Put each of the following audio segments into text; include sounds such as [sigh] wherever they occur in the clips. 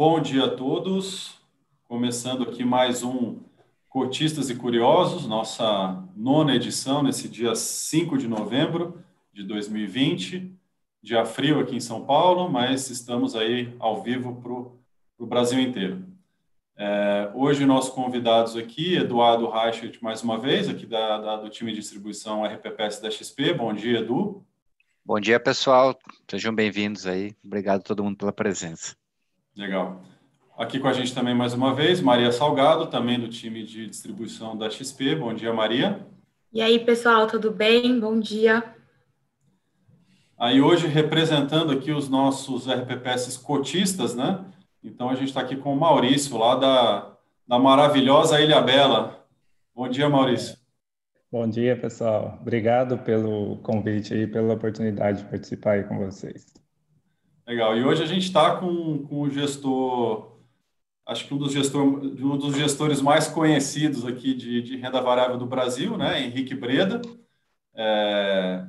Bom dia a todos. Começando aqui mais um Cotistas e Curiosos, nossa nona edição nesse dia 5 de novembro de 2020. Dia frio aqui em São Paulo, mas estamos aí ao vivo para o Brasil inteiro. É, hoje, nossos convidados aqui, Eduardo Reichert, mais uma vez, aqui da, da, do time de distribuição RPPS da XP. Bom dia, Edu. Bom dia, pessoal. Sejam bem-vindos aí. Obrigado a todo mundo pela presença. Legal. Aqui com a gente também mais uma vez, Maria Salgado, também do time de distribuição da XP. Bom dia, Maria. E aí, pessoal, tudo bem? Bom dia. Aí hoje representando aqui os nossos RPPS cotistas, né? Então a gente está aqui com o Maurício, lá da, da maravilhosa Ilha Bela. Bom dia, Maurício. Bom dia, pessoal. Obrigado pelo convite e pela oportunidade de participar aí com vocês. Legal. E hoje a gente está com, com o gestor, acho que um dos, gestor, um dos gestores mais conhecidos aqui de, de renda variável do Brasil, né? Henrique Breda. É,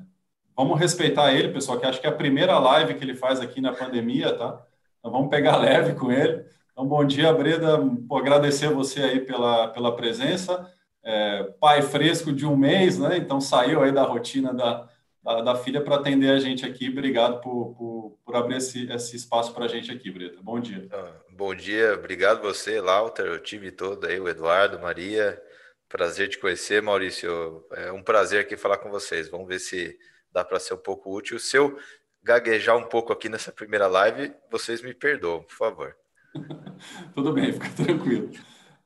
vamos respeitar ele, pessoal, que acho que é a primeira live que ele faz aqui na pandemia, tá? Então vamos pegar [laughs] leve com ele. Então, bom dia, Breda. agradecer você aí pela, pela presença. É, pai fresco de um mês, né? Então saiu aí da rotina da, da, da filha para atender a gente aqui. Obrigado por, por por, abrir esse, esse espaço para a gente aqui, Breda. Bom dia. Ah, bom dia, obrigado você, Lauter, o time todo aí, o Eduardo, Maria. Prazer te conhecer, Maurício. É um prazer aqui falar com vocês. Vamos ver se dá para ser um pouco útil. Se eu gaguejar um pouco aqui nessa primeira live, vocês me perdoam, por favor. [laughs] Tudo bem, fica tranquilo.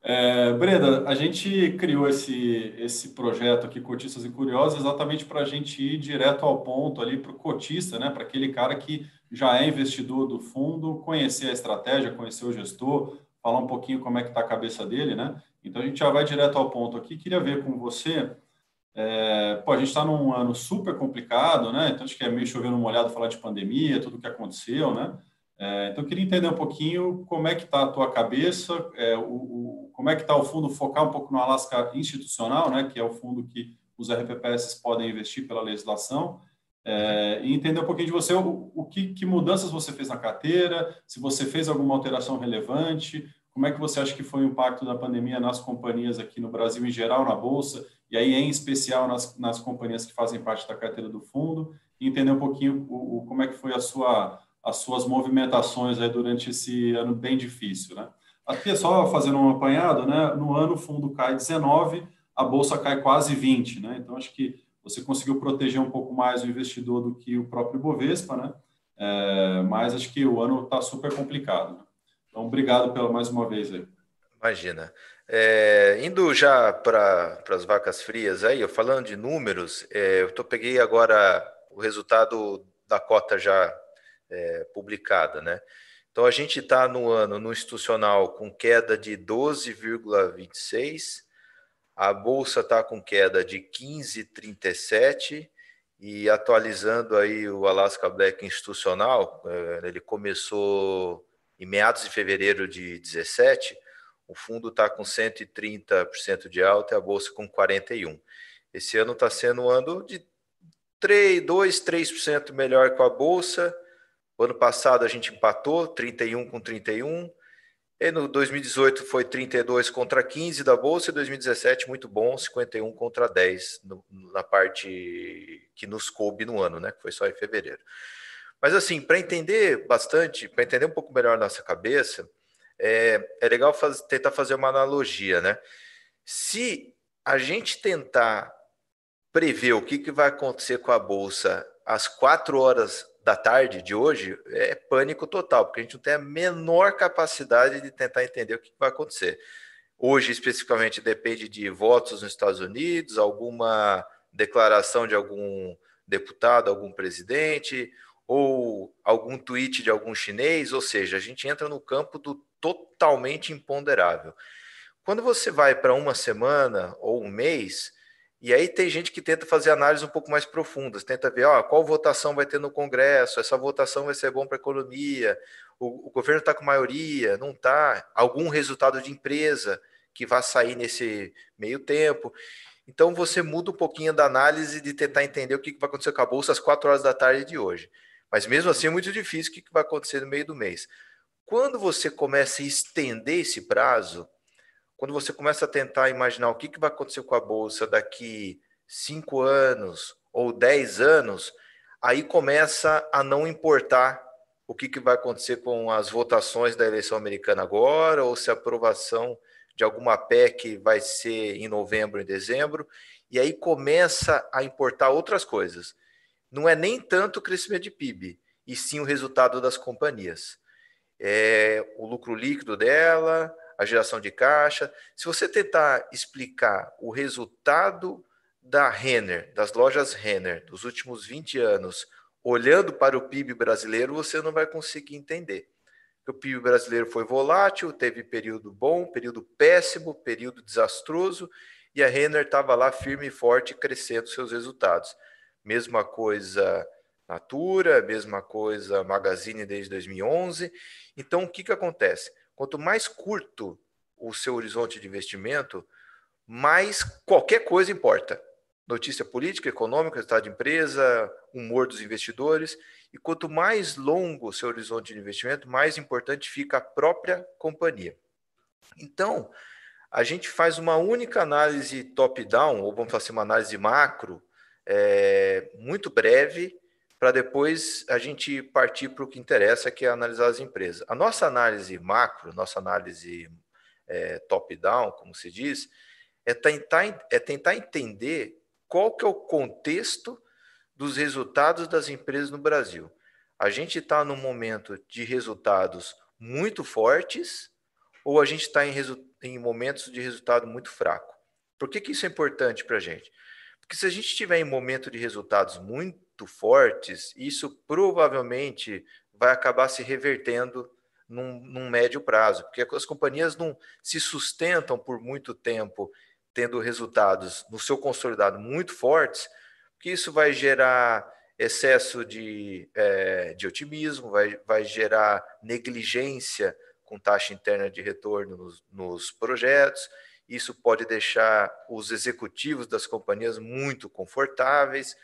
É, Breda, a gente criou esse, esse projeto aqui, Cotistas e Curiosos, exatamente para a gente ir direto ao ponto ali para o cotista, né? para aquele cara que já é investidor do fundo, conhecer a estratégia, conhecer o gestor, falar um pouquinho como é que está a cabeça dele, né? Então a gente já vai direto ao ponto aqui. Queria ver com você. É, pô, a gente está num ano super complicado, né? Então acho que é meio chovendo molhado falar de pandemia, tudo o que aconteceu, né? É, então queria entender um pouquinho como é que está a tua cabeça, é, o, o, como é que está o fundo focar um pouco no Alasca institucional, né? Que é o fundo que os RPPS podem investir pela legislação é, e entender um pouquinho de você, o, o que, que, mudanças você fez na carteira, se você fez alguma alteração relevante, como é que você acha que foi o impacto da pandemia nas companhias aqui no Brasil em geral, na Bolsa, e aí em especial nas, nas companhias que fazem parte da carteira do fundo, e entender um pouquinho o, o, como é que foi a sua, as suas movimentações aí durante esse ano bem difícil, né? Aqui é só fazendo um apanhado, né? No ano o fundo cai 19, a Bolsa cai quase 20, né? Então acho que você conseguiu proteger um pouco mais o investidor do que o próprio Bovespa, né? É, mas acho que o ano está super complicado. Então, obrigado pela mais uma vez aí. Imagina. É, indo já para as vacas frias aí, eu falando de números, é, eu tô, peguei agora o resultado da cota já é, publicada, né? Então a gente está no ano no institucional com queda de 12,26 a bolsa está com queda de 15,37 e atualizando aí o Alaska Black Institucional, eh, ele começou em meados de fevereiro de 17, o fundo está com 130% de alta e a bolsa com 41%. Esse ano está sendo um ano de 3, 2, 3% melhor com a bolsa. O ano passado a gente empatou, 31 com 31. E no 2018 foi 32 contra 15 da bolsa, e 2017 muito bom, 51 contra 10 no, na parte que nos coube no ano, né? Que foi só em fevereiro. Mas assim, para entender bastante, para entender um pouco melhor nossa cabeça, é, é legal faz, tentar fazer uma analogia, né? Se a gente tentar prever o que, que vai acontecer com a bolsa às quatro horas da tarde de hoje é pânico total, porque a gente não tem a menor capacidade de tentar entender o que vai acontecer. Hoje, especificamente, depende de votos nos Estados Unidos, alguma declaração de algum deputado, algum presidente, ou algum tweet de algum chinês, ou seja, a gente entra no campo do totalmente imponderável. Quando você vai para uma semana ou um mês, e aí tem gente que tenta fazer análises um pouco mais profundas, tenta ver ó, qual votação vai ter no Congresso, essa votação vai ser bom para a economia, o, o governo está com maioria, não está, algum resultado de empresa que vai sair nesse meio tempo. Então você muda um pouquinho da análise de tentar entender o que vai acontecer com a Bolsa às 4 horas da tarde de hoje. Mas mesmo assim é muito difícil o que vai acontecer no meio do mês. Quando você começa a estender esse prazo, quando você começa a tentar imaginar o que, que vai acontecer com a bolsa daqui cinco anos ou dez anos, aí começa a não importar o que, que vai acontecer com as votações da eleição americana agora, ou se a aprovação de alguma PEC vai ser em novembro, em dezembro, e aí começa a importar outras coisas. Não é nem tanto o crescimento de PIB, e sim o resultado das companhias. É, o lucro líquido dela, a geração de caixa. Se você tentar explicar o resultado da Renner, das lojas Renner, dos últimos 20 anos, olhando para o PIB brasileiro, você não vai conseguir entender. O PIB brasileiro foi volátil, teve período bom, período péssimo, período desastroso, e a Renner estava lá firme e forte, crescendo seus resultados. Mesma coisa Natura, mesma coisa Magazine desde 2011. Então, o que, que acontece? Quanto mais curto o seu horizonte de investimento, mais qualquer coisa importa. Notícia política, econômica, estado de empresa, humor dos investidores. E quanto mais longo o seu horizonte de investimento, mais importante fica a própria companhia. Então, a gente faz uma única análise top-down, ou vamos fazer assim, uma análise macro, é, muito breve, para depois a gente partir para o que interessa, que é analisar as empresas. A nossa análise macro, nossa análise é, top-down, como se diz, é tentar, é tentar entender qual que é o contexto dos resultados das empresas no Brasil. A gente está num momento de resultados muito fortes ou a gente está em, em, momentos de resultado muito fraco? Por que, que isso é importante para a gente? Porque se a gente estiver em momento de resultados muito muito fortes, isso provavelmente vai acabar se revertendo num, num, médio prazo, porque as companhias não se sustentam por muito tempo tendo resultados no seu consolidado muito fortes, porque isso vai gerar excesso de, é, de otimismo, vai, vai gerar negligência com taxa interna de retorno nos, nos projetos, isso pode deixar os executivos das companhias muito confortáveis,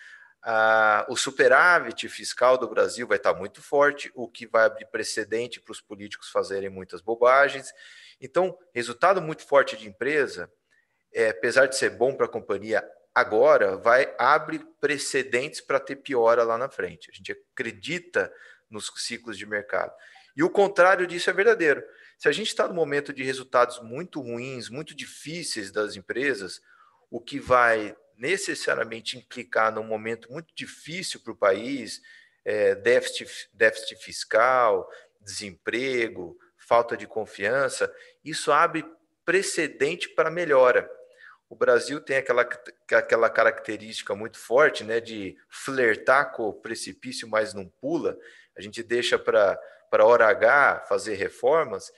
ah, o superávit fiscal do Brasil vai estar muito forte, o que vai abrir precedente para os políticos fazerem muitas bobagens. Então, resultado muito forte de empresa, é, apesar de ser bom para a companhia agora, vai abre precedentes para ter piora lá na frente. A gente acredita nos ciclos de mercado. E o contrário disso é verdadeiro. Se a gente está no momento de resultados muito ruins, muito difíceis das empresas, o que vai necessariamente implicar num momento muito difícil para o país, é, déficit, déficit fiscal, desemprego, falta de confiança, isso abre precedente para melhora. O Brasil tem aquela, aquela característica muito forte né, de flertar com o precipício, mas não pula. A gente deixa para a hora H fazer reformas,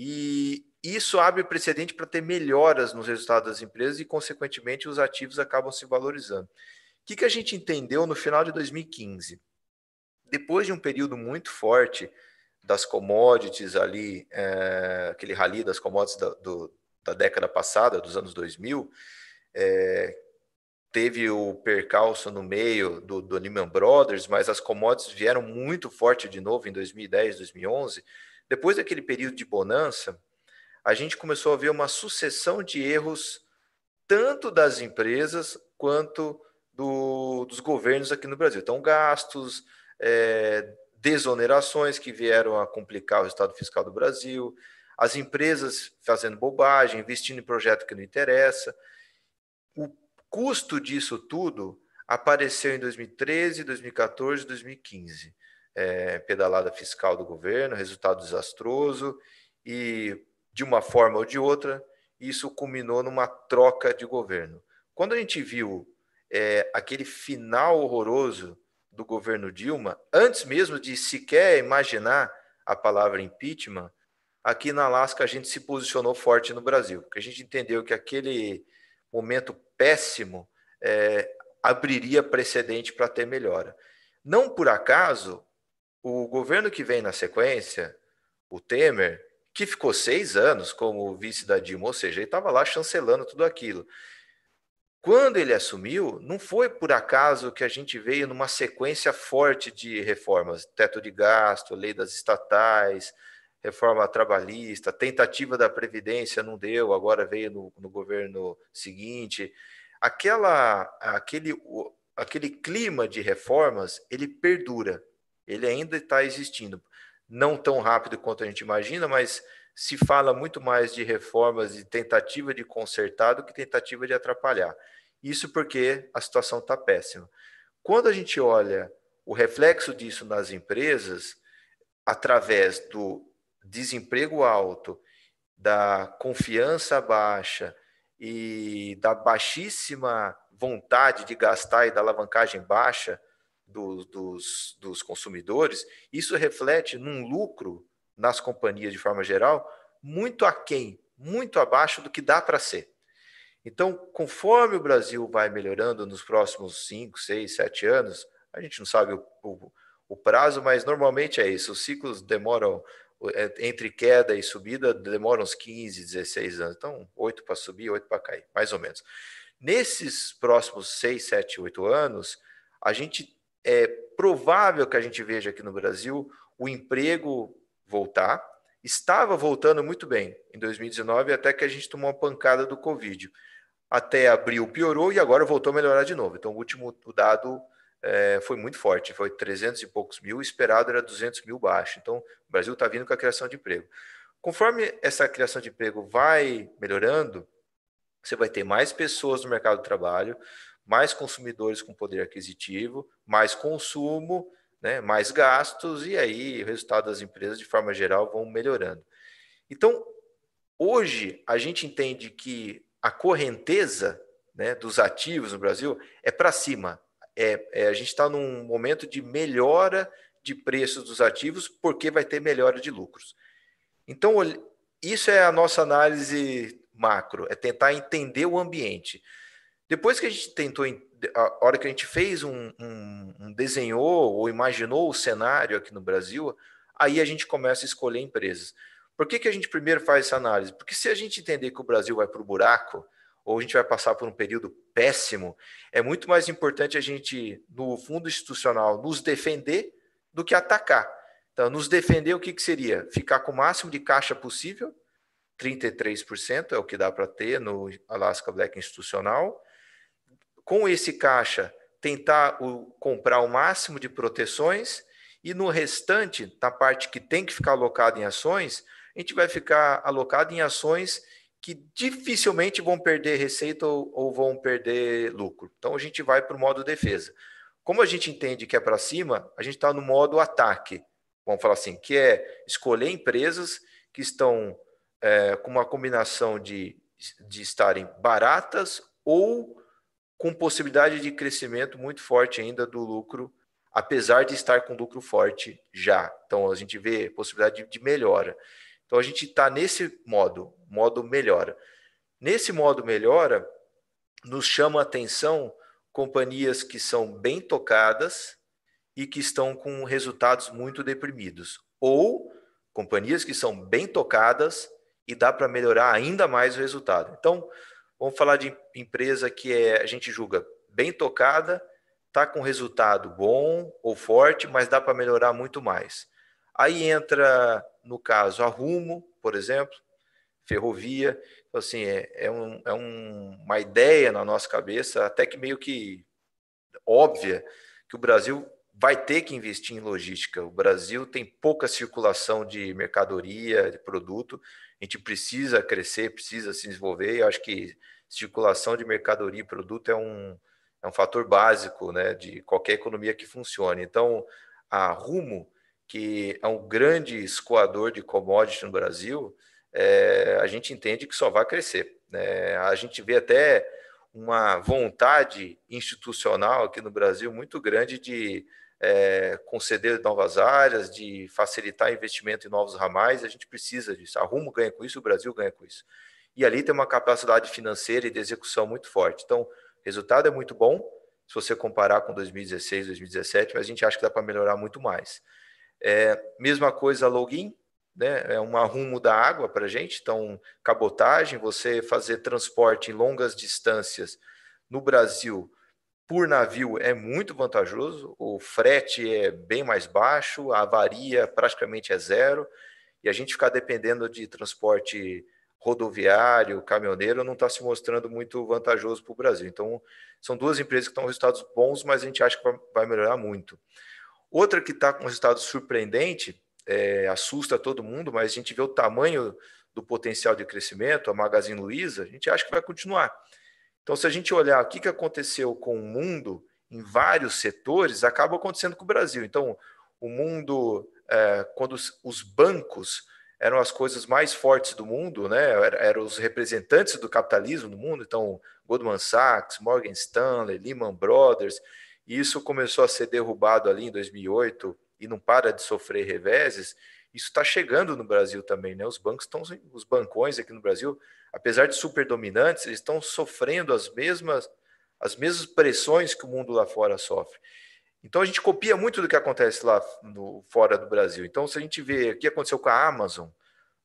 e isso abre precedente para ter melhoras nos resultados das empresas e, consequentemente, os ativos acabam se valorizando. O que, que a gente entendeu no final de 2015? Depois de um período muito forte das commodities ali, é, aquele rally das commodities da, do, da década passada, dos anos 2000, é, eh, teve o percalço no meio do, do, Lehman Brothers, mas as commodities vieram muito forte de novo em 2010, 2011. Depois daquele período de bonança, a gente começou a ver uma sucessão de erros, tanto das empresas quanto do, dos governos aqui no Brasil. Então, gastos, é, desonerações que vieram a complicar o resultado fiscal do Brasil, as empresas fazendo bobagem, investindo em projeto que não interessa. O custo disso tudo apareceu em 2013, 2014, 2015. É, pedalada fiscal do governo, resultado desastroso e de uma forma ou de outra, isso culminou numa troca de governo. Quando a gente viu é, aquele final horroroso do governo Dilma, antes mesmo de sequer imaginar a palavra impeachment, aqui na Alaska a gente se posicionou forte no Brasil, porque a gente entendeu que aquele momento péssimo é, abriria precedente para ter melhora. Não por acaso, o governo que vem na sequência, o Temer, que ficou seis anos como vice da Dilma, ou seja, ele estava lá chancelando tudo aquilo. Quando ele assumiu, não foi por acaso que a gente veio numa sequência forte de reformas: teto de gasto, lei das estatais, reforma trabalhista, tentativa da Previdência não deu, agora veio no, no governo seguinte. Aquela, aquele, aquele clima de reformas, ele perdura, ele ainda está existindo não tão rápido quanto a gente imagina, mas se fala muito mais de reformas e tentativa de consertar do que tentativa de atrapalhar. Isso porque a situação está péssima. Quando a gente olha o reflexo disso nas empresas, através do desemprego alto, da confiança baixa e da baixíssima vontade de gastar e da alavancagem baixa, do, dos, dos consumidores, isso reflete num lucro nas companhias de forma geral muito aquém, muito abaixo do que dá para ser. Então, conforme o Brasil vai melhorando nos próximos 5, 6, 7 anos, a gente não sabe o, o, o, prazo, mas normalmente é isso. Os ciclos demoram, é, entre queda e subida, demoram uns 15, 16 anos. Então, 8 para subir, 8 para cair, mais ou menos. Nesses próximos 6, 7, 8 anos, a gente provável que a gente veja aqui no Brasil o emprego voltar. Estava voltando muito bem em 2019, até que a gente tomou uma pancada do Covid. Até abril piorou e agora voltou a melhorar de novo. Então, o último dado é, foi muito forte, foi 300 e poucos mil, o esperado era 200 mil baixo. Então, o Brasil está vindo com a criação de emprego. Conforme essa criação de emprego vai melhorando, você vai ter mais pessoas no mercado de trabalho, mais consumidores com poder aquisitivo, mais consumo, né, mais gastos, e aí o resultado das empresas, de forma geral, vão melhorando. Então, hoje, a gente entende que a correnteza né, dos ativos no Brasil é para cima. É, é, a gente está num momento de melhora de preços dos ativos, porque vai ter melhora de lucros. Então, isso é a nossa análise macro, é tentar entender o ambiente. Depois que a gente tentou, a hora que a gente fez um, um, um desenhou ou imaginou o cenário aqui no Brasil, aí a gente começa a escolher empresas. Por que, que a gente primeiro faz essa análise? Porque se a gente entender que o Brasil vai para o buraco, ou a gente vai passar por um período péssimo, é muito mais importante a gente, no fundo institucional, nos defender do que atacar. Então, nos defender, o que, que seria? Ficar com o máximo de caixa possível, 33% é o que dá para ter no Alaska Black Institucional, com esse caixa, tentar o, comprar o máximo de proteções e no restante, na parte que tem que ficar alocado em ações, a gente vai ficar alocado em ações que dificilmente vão perder receita ou, ou vão perder lucro. Então a gente vai para o modo defesa. Como a gente entende que é para cima, a gente está no modo ataque, vamos falar assim, que é escolher empresas que estão é, com uma combinação de, de estarem baratas ou com possibilidade de crescimento muito forte ainda do lucro, apesar de estar com lucro forte já. Então a gente vê possibilidade de melhora. Então a gente está nesse modo, modo melhora. Nesse modo melhora, nos chama a atenção companhias que são bem tocadas e que estão com resultados muito deprimidos, ou companhias que são bem tocadas e dá para melhorar ainda mais o resultado. Então, Vamos falar de empresa que é, a gente julga bem tocada, está com resultado bom ou forte, mas dá para melhorar muito mais. Aí entra, no caso, a Rumo, por exemplo, ferrovia. Então, assim, é, é, um, é um, uma ideia na nossa cabeça, até que meio que óbvia, que o Brasil vai ter que investir em logística. O Brasil tem pouca circulação de mercadoria, de produto, a gente precisa crescer, precisa se desenvolver, e acho que circulação de mercadoria e produto é um, é um fator básico né, de qualquer economia que funcione. Então, a Rumo, que é um grande escoador de commodities no Brasil, é, a gente entende que só vai crescer. Né? A gente vê até uma vontade institucional aqui no Brasil muito grande de é, conceder novas áreas, de facilitar investimento em novos ramais, a gente precisa disso. A Rumo ganha com isso, o Brasil ganha com isso. E ali tem uma capacidade financeira e de execução muito forte. Então, resultado é muito bom, se você comparar com 2016, 2017, mas a gente acha que dá para melhorar muito mais. É, mesma coisa login, né? é um arrumo da água para a gente, então cabotagem, você fazer transporte em longas distâncias no Brasil por navio é muito vantajoso, o frete é bem mais baixo, a avaria praticamente é zero, e a gente ficar dependendo de transporte rodoviário, caminhoneiro, não está se mostrando muito vantajoso para o Brasil. Então, são duas empresas que estão com resultados bons, mas a gente acha que vai melhorar muito. Outra que está com resultado surpreendente, é, assusta todo mundo, mas a gente vê o tamanho do potencial de crescimento, a Magazine Luiza, a gente acha que vai continuar. Então, se a gente olhar o que aconteceu com o mundo em vários setores, acaba acontecendo com o Brasil. Então, o mundo, é, quando os bancos eram as coisas mais fortes do mundo, né? Eram os representantes do capitalismo no mundo, então Goldman Sachs, Morgan Stanley, Lehman Brothers, e isso começou a ser derrubado ali em 2008 e não para de sofrer reveses. Isso está chegando no Brasil também, né? Os bancos estão, os bancões aqui no Brasil apesar de super dominantes, eles estão sofrendo as mesmas as mesmas pressões que o mundo lá fora sofre. Então a gente copia muito do que acontece lá no, fora do Brasil. Então se a gente vê o que aconteceu com a Amazon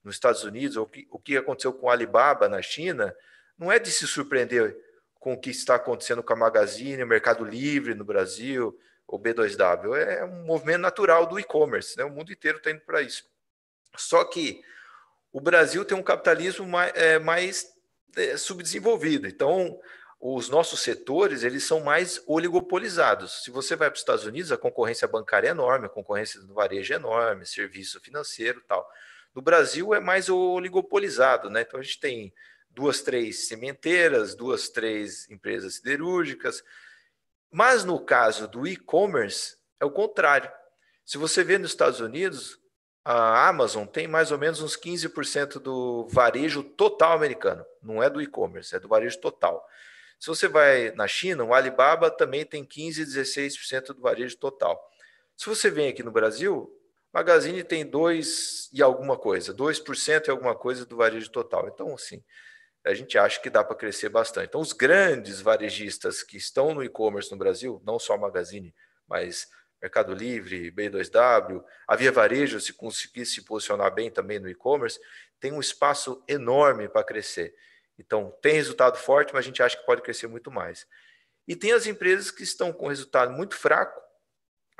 nos Estados Unidos ou que, o que aconteceu com a Alibaba na China, não é de se surpreender com o que está acontecendo com a Magazine, o Mercado Livre no Brasil, o B2W. É um movimento natural do e-commerce, né? o mundo inteiro está indo para isso. Só que o Brasil tem um capitalismo mais, é, mais é, subdesenvolvido. Então, os nossos setores eles são mais oligopolizados. Se você vai para os Estados Unidos, a concorrência bancária é enorme, a concorrência do varejo é enorme, serviço financeiro tal. No Brasil é mais oligopolizado, né? Então a gente tem duas, três sementeiras, duas, três empresas siderúrgicas. Mas no caso do e-commerce é o contrário. Se você vê nos Estados Unidos, a Amazon tem mais ou menos uns 15% do varejo total americano. Não é do e-commerce, é do varejo total. Se você vai na China, o Alibaba também tem 15, 16% do varejo total. Se você vem aqui no Brasil, Magazine tem 2 e alguma coisa, 2% e alguma coisa do varejo total. Então, assim, a gente acha que dá para crescer bastante. Então, os grandes varejistas que estão no e-commerce no Brasil, não só a Magazine, mas Mercado Livre, B2W, a Via Varejo, se conseguir se posicionar bem também no e-commerce, tem um espaço enorme para crescer. Então, tem resultado forte, mas a gente acha que pode crescer muito mais. E tem as empresas que estão com resultado muito fraco,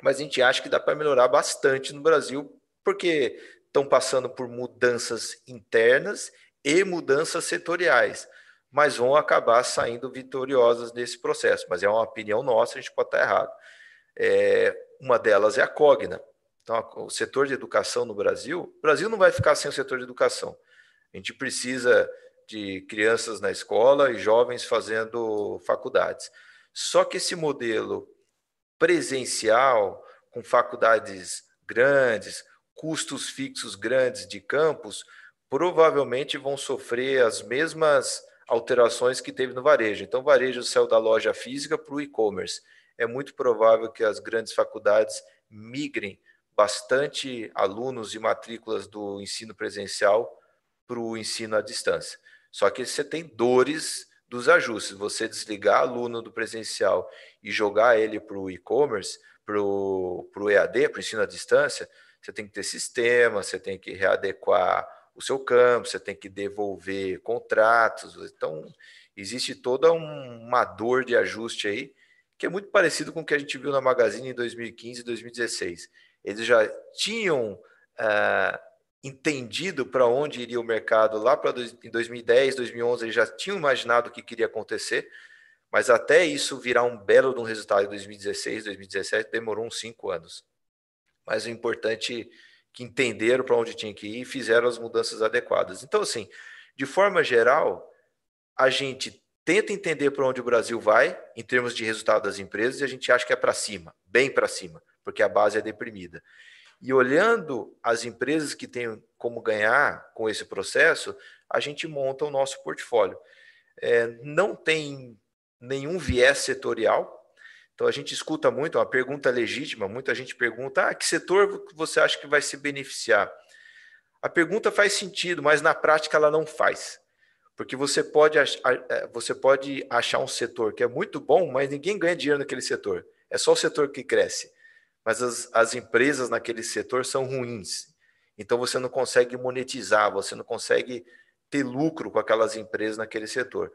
mas a gente acha que dá para melhorar bastante no Brasil, porque estão passando por mudanças internas e mudanças setoriais, mas vão acabar saindo vitoriosas nesse processo. Mas é uma opinião nossa, a gente pode estar errado. É, uma delas é a Cogna. Então, o setor de educação no Brasil, o Brasil não vai ficar sem o setor de educação. A gente precisa de crianças na escola e jovens fazendo faculdades. Só que esse modelo presencial, com faculdades grandes, custos fixos grandes de campus, provavelmente vão sofrer as mesmas alterações que teve no varejo. Então, o varejo saiu da loja física para o e-commerce é muito provável que as grandes faculdades migrem bastante alunos e matrículas do ensino presencial para o ensino à distância. Só que você tem dores dos ajustes. Você desligar aluno do presencial e jogar ele para o e-commerce, para o EAD, para o ensino à distância, você tem que ter sistema, você tem que readequar o seu campo, você tem que devolver contratos. Então, existe toda uma dor de ajuste aí que é muito parecido com o que a gente viu na Magazine em 2015 e 2016. Eles já tinham ah, entendido para onde iria o mercado lá para em 2010, 2011, eles já tinham imaginado o que queria acontecer, mas até isso virar um belo de um resultado em 2016, 2017, demorou uns cinco anos. Mas o importante é que entenderam para onde tinha que ir e fizeram as mudanças adequadas. Então, assim, de forma geral, a gente tenta entender para onde o Brasil vai em termos de resultado das empresas e a gente acha que é para cima, bem para cima, porque a base é deprimida. E olhando as empresas que têm como ganhar com esse processo, a gente monta o nosso portfólio. É, não tem nenhum viés setorial. Então a gente escuta muito, é uma pergunta legítima, muita gente pergunta: ah, que setor você acha que vai se beneficiar? A pergunta faz sentido, mas na prática ela não faz. Porque você pode, é, você pode achar um setor que é muito bom, mas ninguém ganha dinheiro naquele setor. É só o setor que cresce. Mas as, as empresas naquele setor são ruins. Então você não consegue monetizar, você não consegue ter lucro com aquelas empresas naquele setor.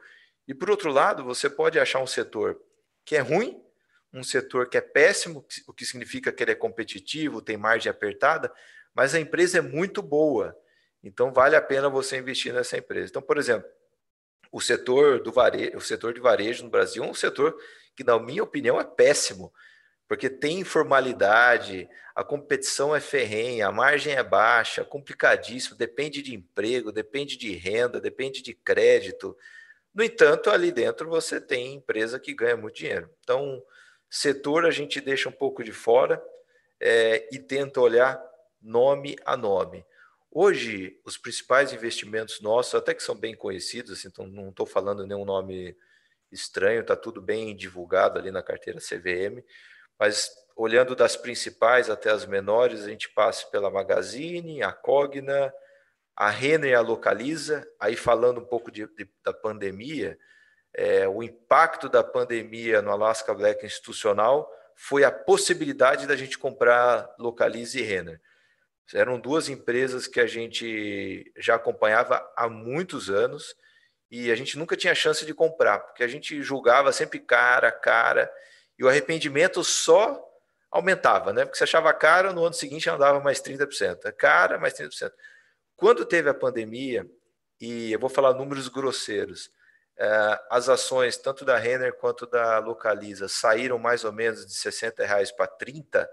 E por outro lado, você pode achar um setor que é ruim, um setor que é péssimo, o que significa que ele é competitivo, tem margem apertada, mas a empresa é muito boa então vale a pena você investir nessa empresa. Então, por exemplo, o setor do varejo, o setor de varejo no Brasil é um setor que, na minha opinião, é péssimo, porque tem informalidade, a competição é ferrenha, a margem é baixa, complicadíssimo, depende de emprego, depende de renda, depende de crédito. No entanto, ali dentro você tem empresa que ganha muito dinheiro. Então, setor a gente deixa um pouco de fora é, e tenta olhar nome a nome. Hoje, os principais investimentos nossos, até que são bem conhecidos, assim, então não estou falando nenhum nome estranho, está tudo bem divulgado ali na carteira CVM, mas olhando das principais até as menores, a gente passa pela Magazine, a Cogna, a Renner e a Localiza. Aí falando um pouco de, de, da pandemia, é, o impacto da pandemia no Alaska Black Institucional foi a possibilidade da gente comprar Localiza e Renner. Eram duas empresas que a gente já acompanhava há muitos anos e a gente nunca tinha chance de comprar, porque a gente julgava sempre cara a cara e o arrependimento só aumentava, né? Porque se achava caro, no ano seguinte andava mais 30%, é cara mais 30%. Quando teve a pandemia, e eu vou falar números grosseiros, eh, as ações tanto da Renner quanto da Localiza saíram mais ou menos de 60 reais para 30,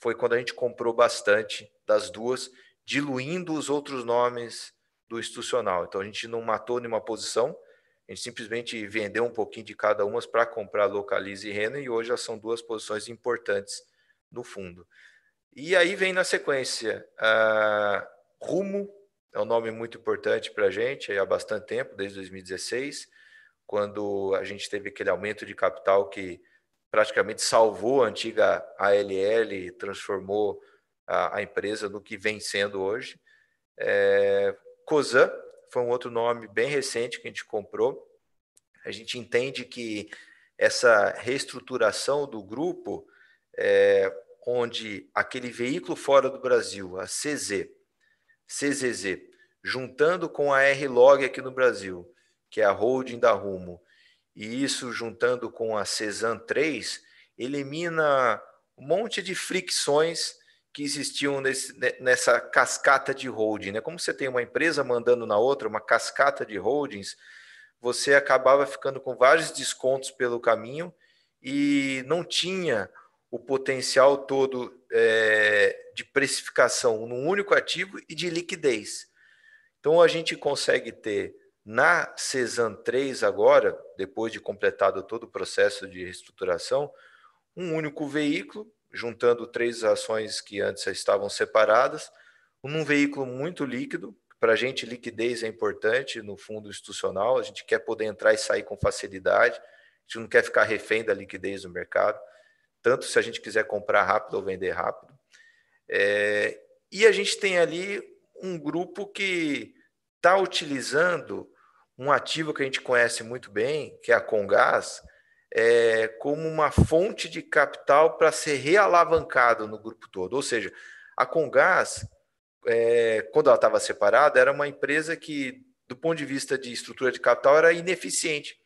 foi quando a gente comprou bastante das duas, diluindo os outros nomes do institucional. Então a gente não matou nenhuma posição, a gente simplesmente vendeu um pouquinho de cada uma para comprar Localize e renner e hoje já são duas posições importantes no fundo. E aí vem na sequência uh, Rumo, é um nome muito importante para a gente há bastante tempo, desde 2016, quando a gente teve aquele aumento de capital que praticamente salvou a antiga ALL, transformou a, a empresa no que vem sendo hoje. É, COSAN foi um outro nome bem recente que a gente comprou. A gente entende que essa reestruturação do grupo, é, onde aquele veículo fora do Brasil, a CZ, CZZ, juntando com a R-Log aqui no Brasil, que é a holding da Rumo, e isso juntando com a CESAN 3 elimina um monte de fricções que existiam nesse, nessa cascata de holding. Né? Como você tem uma empresa mandando na outra, uma cascata de holdings, você acabava ficando com vários descontos pelo caminho e não tinha o potencial todo é, de precificação num único ativo e de liquidez. Então a gente consegue ter na cesan 3, agora, depois de completado todo o processo de reestruturação, um único veículo, juntando três ações que antes estavam separadas, num veículo muito líquido. Para a gente, liquidez é importante no fundo institucional, a gente quer poder entrar e sair com facilidade, a gente não quer ficar refém da liquidez do mercado, tanto se a gente quiser comprar rápido ou vender rápido. É... e a gente tem ali um grupo que está utilizando um ativo que a gente conhece muito bem, que é a Congás, é, como uma fonte de capital para ser realavancado no grupo todo. Ou seja, a Congás, é, quando ela estava separada, era uma empresa que, do ponto de vista de estrutura de capital, era ineficiente.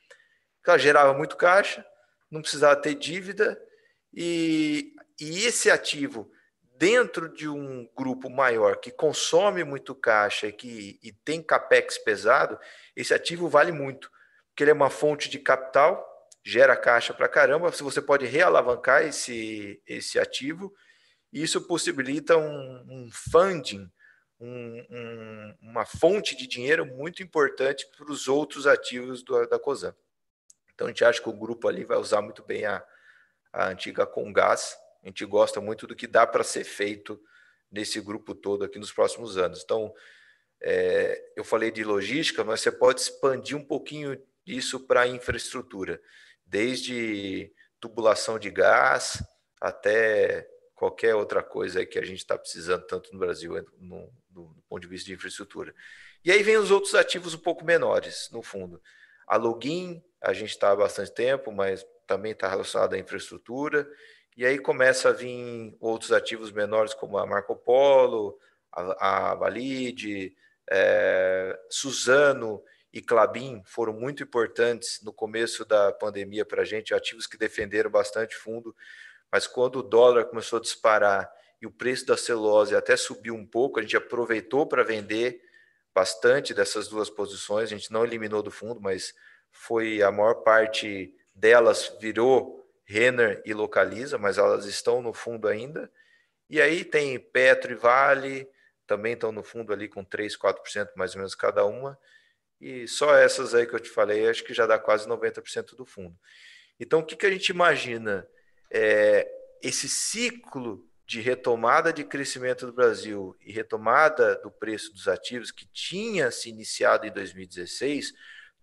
Ela gerava muito caixa, não precisava ter dívida, e, e esse ativo dentro de um grupo maior que consome muito caixa e que e tem capex pesado, esse ativo vale muito, porque ele é uma fonte de capital, gera caixa para caramba, se você pode realavancar esse, esse ativo, isso possibilita um, um funding, um, um, uma fonte de dinheiro muito importante para os outros ativos do, da COSAN. Então, a gente acha que o grupo ali vai usar muito bem a, a antiga Congás, a gente gosta muito do que dá para ser feito nesse grupo todo aqui nos próximos anos. Então, é, eu falei de logística, mas você pode expandir um pouquinho isso para infraestrutura, desde tubulação de gás até qualquer outra coisa que a gente está precisando, tanto no Brasil é, no, do, ponto de vista de infraestrutura. E aí vem os outros ativos um pouco menores, no fundo. A login, a gente está há bastante tempo, mas também está relacionado à infraestrutura. E aí começa a vir outros ativos menores, como a Marco Polo, a, a Valide, é, Suzano e Clabin foram muito importantes no começo da pandemia para a gente, ativos que defenderam bastante fundo, mas quando o dólar começou a disparar e o preço da celulose até subiu um pouco, a gente aproveitou para vender bastante dessas duas posições, a gente não eliminou do fundo, mas foi a maior parte delas virou Renner e Localiza, mas elas estão no fundo ainda. E aí tem Petro e Vale, também estão no fundo ali com 3, 4% mais ou menos cada uma. E só essas aí que eu te falei, acho que já dá quase 90% do fundo. Então, o que, que a gente imagina? É, esse ciclo de retomada de crescimento do Brasil e retomada do preço dos ativos que tinha se iniciado em 2016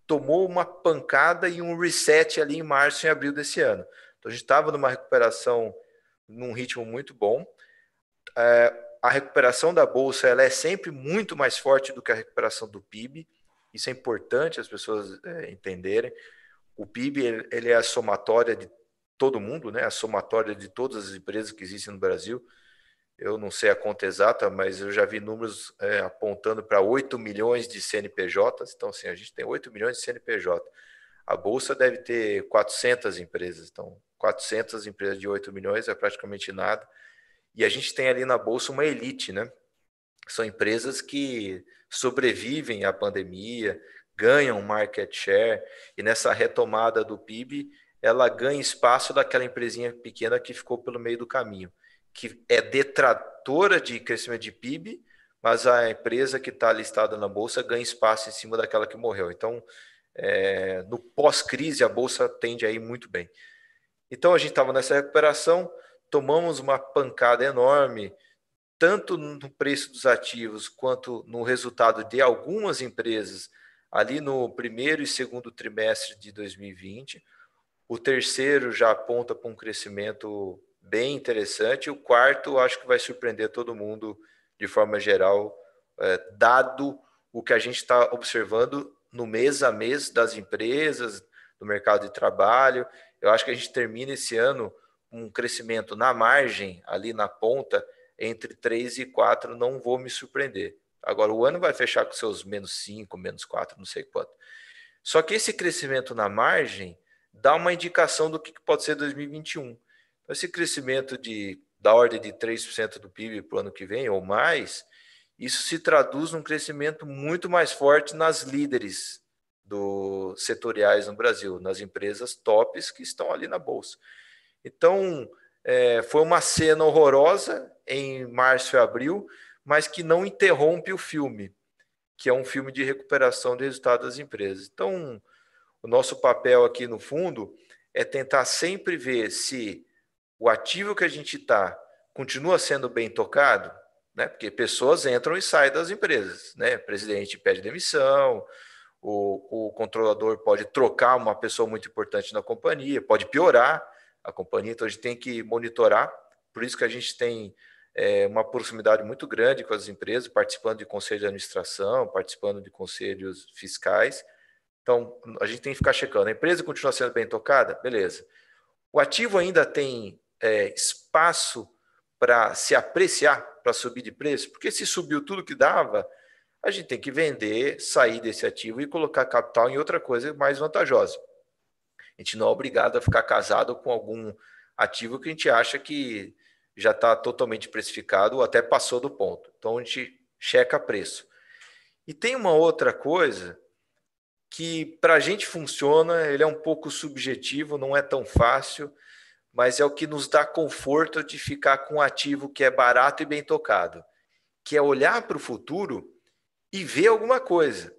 tomou uma pancada e um reset ali em março e abril desse ano. Então a gente estava numa recuperação num ritmo muito bom. É, a recuperação da bolsa ela é sempre muito mais forte do que a recuperação do PIB. Isso é importante as pessoas é, entenderem. O PIB ele, é a somatória de todo mundo, né? A somatória de todas as empresas que existem no Brasil. Eu não sei a conta exata, mas eu já vi números é, apontando para 8 milhões de CNPJs. Então, assim, a gente tem 8 milhões de CNPJ. A bolsa deve ter 400 empresas. Então, 400 empresas de 8 milhões, é praticamente nada. E a gente tem ali na bolsa uma elite, né? São empresas que sobrevivem à pandemia, ganham market share e nessa retomada do PIB, ela ganha espaço daquela empresinha pequena que ficou pelo meio do caminho, que é detratora de crescimento de PIB, mas a empresa que está listada na bolsa ganha espaço em cima daquela que morreu. Então, é, no pós-crise, a bolsa tende a ir muito bem. Então a gente estava nessa recuperação, tomamos uma pancada enorme, tanto no preço dos ativos quanto no resultado de algumas empresas ali no primeiro e segundo trimestre de 2020. O terceiro já aponta para um crescimento bem interessante. O quarto, acho que vai surpreender todo mundo de forma geral, é, dado o que a gente está observando no mês a mês das empresas, do mercado de trabalho eu acho que a gente termina esse ano com um crescimento na margem, ali na ponta, entre 3 e 4, não vou me surpreender. Agora, o ano vai fechar com seus menos 5, menos 4, não sei quanto. Só que esse crescimento na margem dá uma indicação do que pode ser 2021. Então, esse crescimento de, da ordem de 3% do PIB para o ano que vem ou mais, isso se traduz num crescimento muito mais forte nas líderes do setoriais no Brasil, nas empresas tops que estão ali na bolsa. Então, é, foi uma cena horrorosa em março e abril, mas que não interrompe o filme, que é um filme de recuperação do resultado das empresas. Então, o nosso papel aqui no fundo é tentar sempre ver se o ativo que a gente está continua sendo bem tocado, né? porque pessoas entram e saem das empresas, né? O presidente pede demissão, o, o controlador pode trocar uma pessoa muito importante na companhia, pode piorar a companhia, então a gente tem que monitorar. Por isso que a gente tem é, uma proximidade muito grande com as empresas, participando de conselhos de administração, participando de conselhos fiscais. Então, a gente tem que ficar checando. A empresa continua sendo bem tocada? Beleza. O ativo ainda tem é, espaço para se apreciar, para subir de preço? Porque se subiu tudo que dava, a gente tem que vender, sair desse ativo e colocar capital em outra coisa mais vantajosa. A gente não é obrigado a ficar casado com algum ativo que a gente acha que já está totalmente precificado ou até passou do ponto. Então a gente checa preço. E tem uma outra coisa que para a gente funciona, ele é um pouco subjetivo, não é tão fácil, mas é o que nos dá conforto de ficar com um ativo que é barato e bem tocado, que é olhar para o futuro e ver alguma coisa.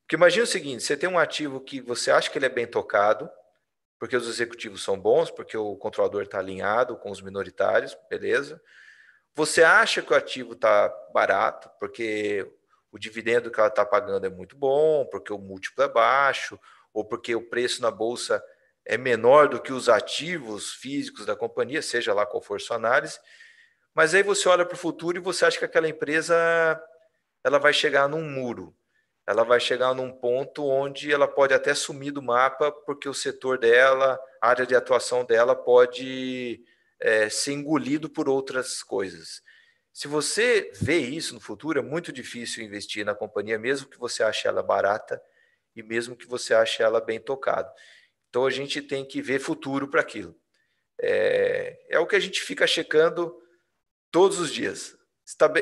Porque imagina o seguinte: você tem um ativo que você acha que ele é bem tocado, porque os executivos são bons, porque o controlador está alinhado com os minoritários, beleza. Você acha que o ativo está barato, porque o dividendo que ela está pagando é muito bom, porque o múltiplo é baixo, ou porque o preço na bolsa é menor do que os ativos físicos da companhia, seja lá qual for sua análise. Mas aí você olha para o futuro e você acha que aquela empresa ela vai chegar num muro, ela vai chegar num ponto onde ela pode até sumir do mapa, porque o setor dela, a área de atuação dela pode é, ser engolido por outras coisas. Se você vê isso no futuro, é muito difícil investir na companhia, mesmo que você ache ela barata e mesmo que você ache ela bem tocada. Então a gente tem que ver futuro para aquilo. É, é o que a gente fica checando todos os dias.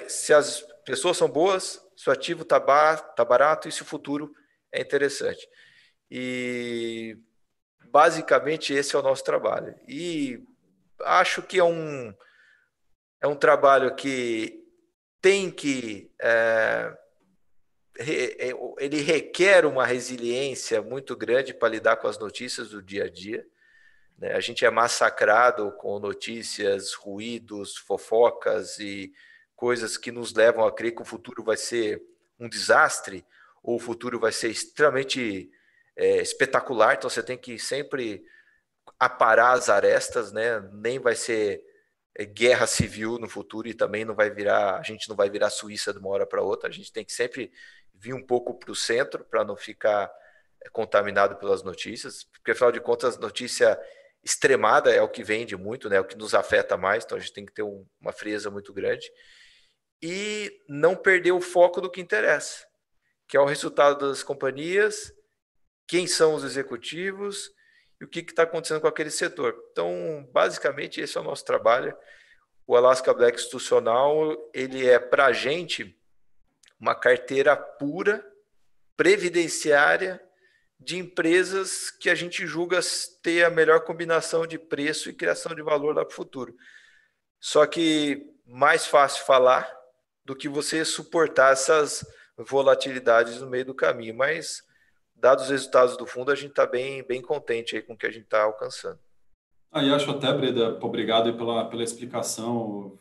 Se as, pessoas são boas, se o ativo está tá barato e se o futuro é interessante. E basicamente esse é o nosso trabalho. E acho que é um, é um trabalho que tem que. É, é ele requer uma resiliência muito grande para lidar com as notícias do dia a dia. Né? A gente é massacrado com notícias, ruídos, fofocas e coisas que nos levam a crer que o futuro vai ser um desastre ou o futuro vai ser extremamente é, espetacular. Então você tem que sempre aparar as arestas, né? Nem vai ser é, guerra civil no futuro e também não vai virar, a gente não vai virar Suíça de uma hora para outra. A gente tem que sempre vir um pouco para o centro para não ficar é, contaminado pelas notícias, porque afinal de contas notícia extremada é o que vende muito, né? É o que nos afeta mais. Então a gente tem que ter um, uma frieza muito grande e não perder o foco do que interessa, que é o resultado das companhias, quem são os executivos e o que está acontecendo com aquele setor. Então, basicamente, esse é o nosso trabalho. O Alaska Black Institucional, ele é, para a gente, uma carteira pura, previdenciária, de empresas que a gente julga ter a melhor combinação de preço e criação de valor lá para o futuro. Só que mais fácil falar do que você suportar essas volatilidades no meio do caminho. Mas, dados os resultados do fundo, a gente está bem, bem contente aí com o que a gente está alcançando. Aí ah, acho até, Breda, obrigado pela, pela explicação.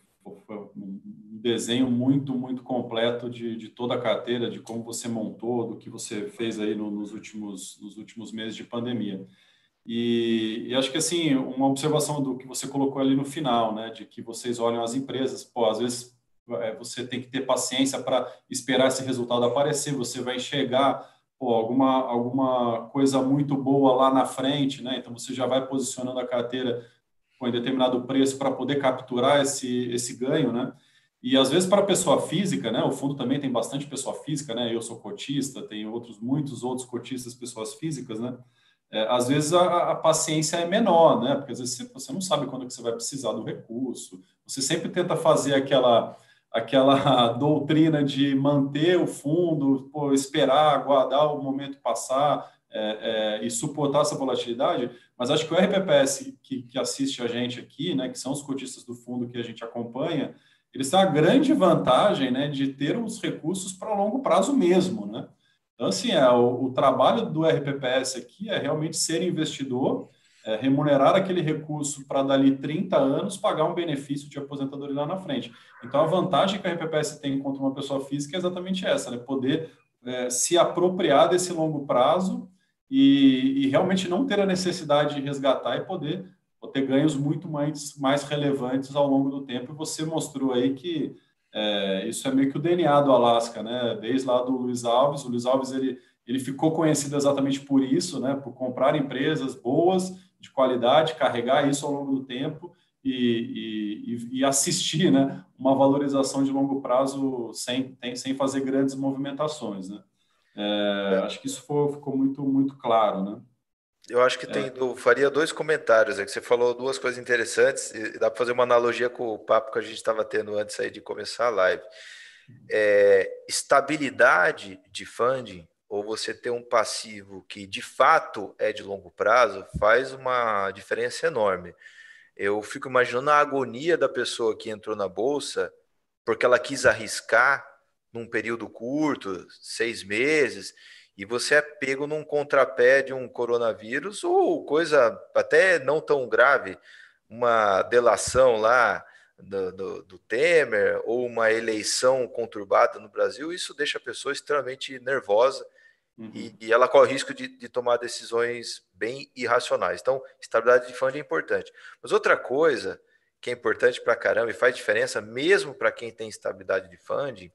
Foi um desenho muito, muito completo de, de toda a carteira, de como você montou, do que você fez aí no, nos, últimos, nos últimos meses de pandemia. E, e, acho que assim, uma observação do que você colocou ali no final, né, de que vocês olham as empresas, pô, às vezes é, você tem que ter paciência para esperar esse resultado aparecer, você vai enxergar pô, alguma, alguma coisa muito boa lá na frente, né? Então você já vai posicionando a carteira com determinado preço para poder capturar esse, esse ganho, né? E às vezes para pessoa física, né? O fundo também tem bastante pessoa física, né? Eu sou cotista, tem outros muitos outros cotistas, pessoas físicas, né? É, às vezes a, a, paciência é menor, né? Porque às vezes você, você não sabe quando que você vai precisar do recurso. Você sempre tenta fazer aquela aquela [laughs] doutrina de manter o fundo, pô, esperar, aguardar o momento passar é, é, e suportar essa volatilidade, mas acho que o RPPS que, que, assiste a gente aqui, né, que são os cotistas do fundo que a gente acompanha, eles têm a grande vantagem né, de ter os recursos para longo prazo mesmo. Né? Então, assim, é, o, o trabalho do RPPS aqui é realmente ser investidor é, remunerar aquele recurso para dali 30 anos pagar um benefício de aposentadoria lá na frente. Então, a vantagem que a RPPS tem contra uma pessoa física é exatamente essa, né? poder é, se apropriar desse longo prazo e, e, realmente não ter a necessidade de resgatar e poder ter ganhos muito mais, mais relevantes ao longo do tempo. E você mostrou aí que é, isso é meio que o DNA do Alasca, né? Desde lá do Luiz Alves, o Luiz Alves ele, ele ficou conhecido exatamente por isso, né? Por comprar empresas boas de qualidade, carregar isso ao longo do tempo e, e, e assistir né, uma valorização de longo prazo sem, sem fazer grandes movimentações. Né? É, é. acho que isso ficou, ficou muito, muito claro. Né? Eu acho que é. tem, eu faria dois comentários. É que você falou duas coisas interessantes. E dá para fazer uma analogia com o papo que a gente estava tendo antes aí de começar a live. Uhum. É, estabilidade de funding ou você ter um passivo que de fato é de longo prazo, faz uma diferença enorme. Eu fico imaginando a agonia da pessoa que entrou na bolsa porque ela quis arriscar num período curto, seis meses, e você é pego num contrapé de um coronavírus ou coisa até não tão grave, uma delação lá do, do, do, Temer ou uma eleição conturbada no Brasil, isso deixa a pessoa extremamente nervosa Uhum. E, e, ela corre o risco de, de, tomar decisões bem irracionais. Então, estabilidade de fundo é importante. Mas outra coisa que é importante para caramba e faz diferença mesmo para quem tem estabilidade de fundo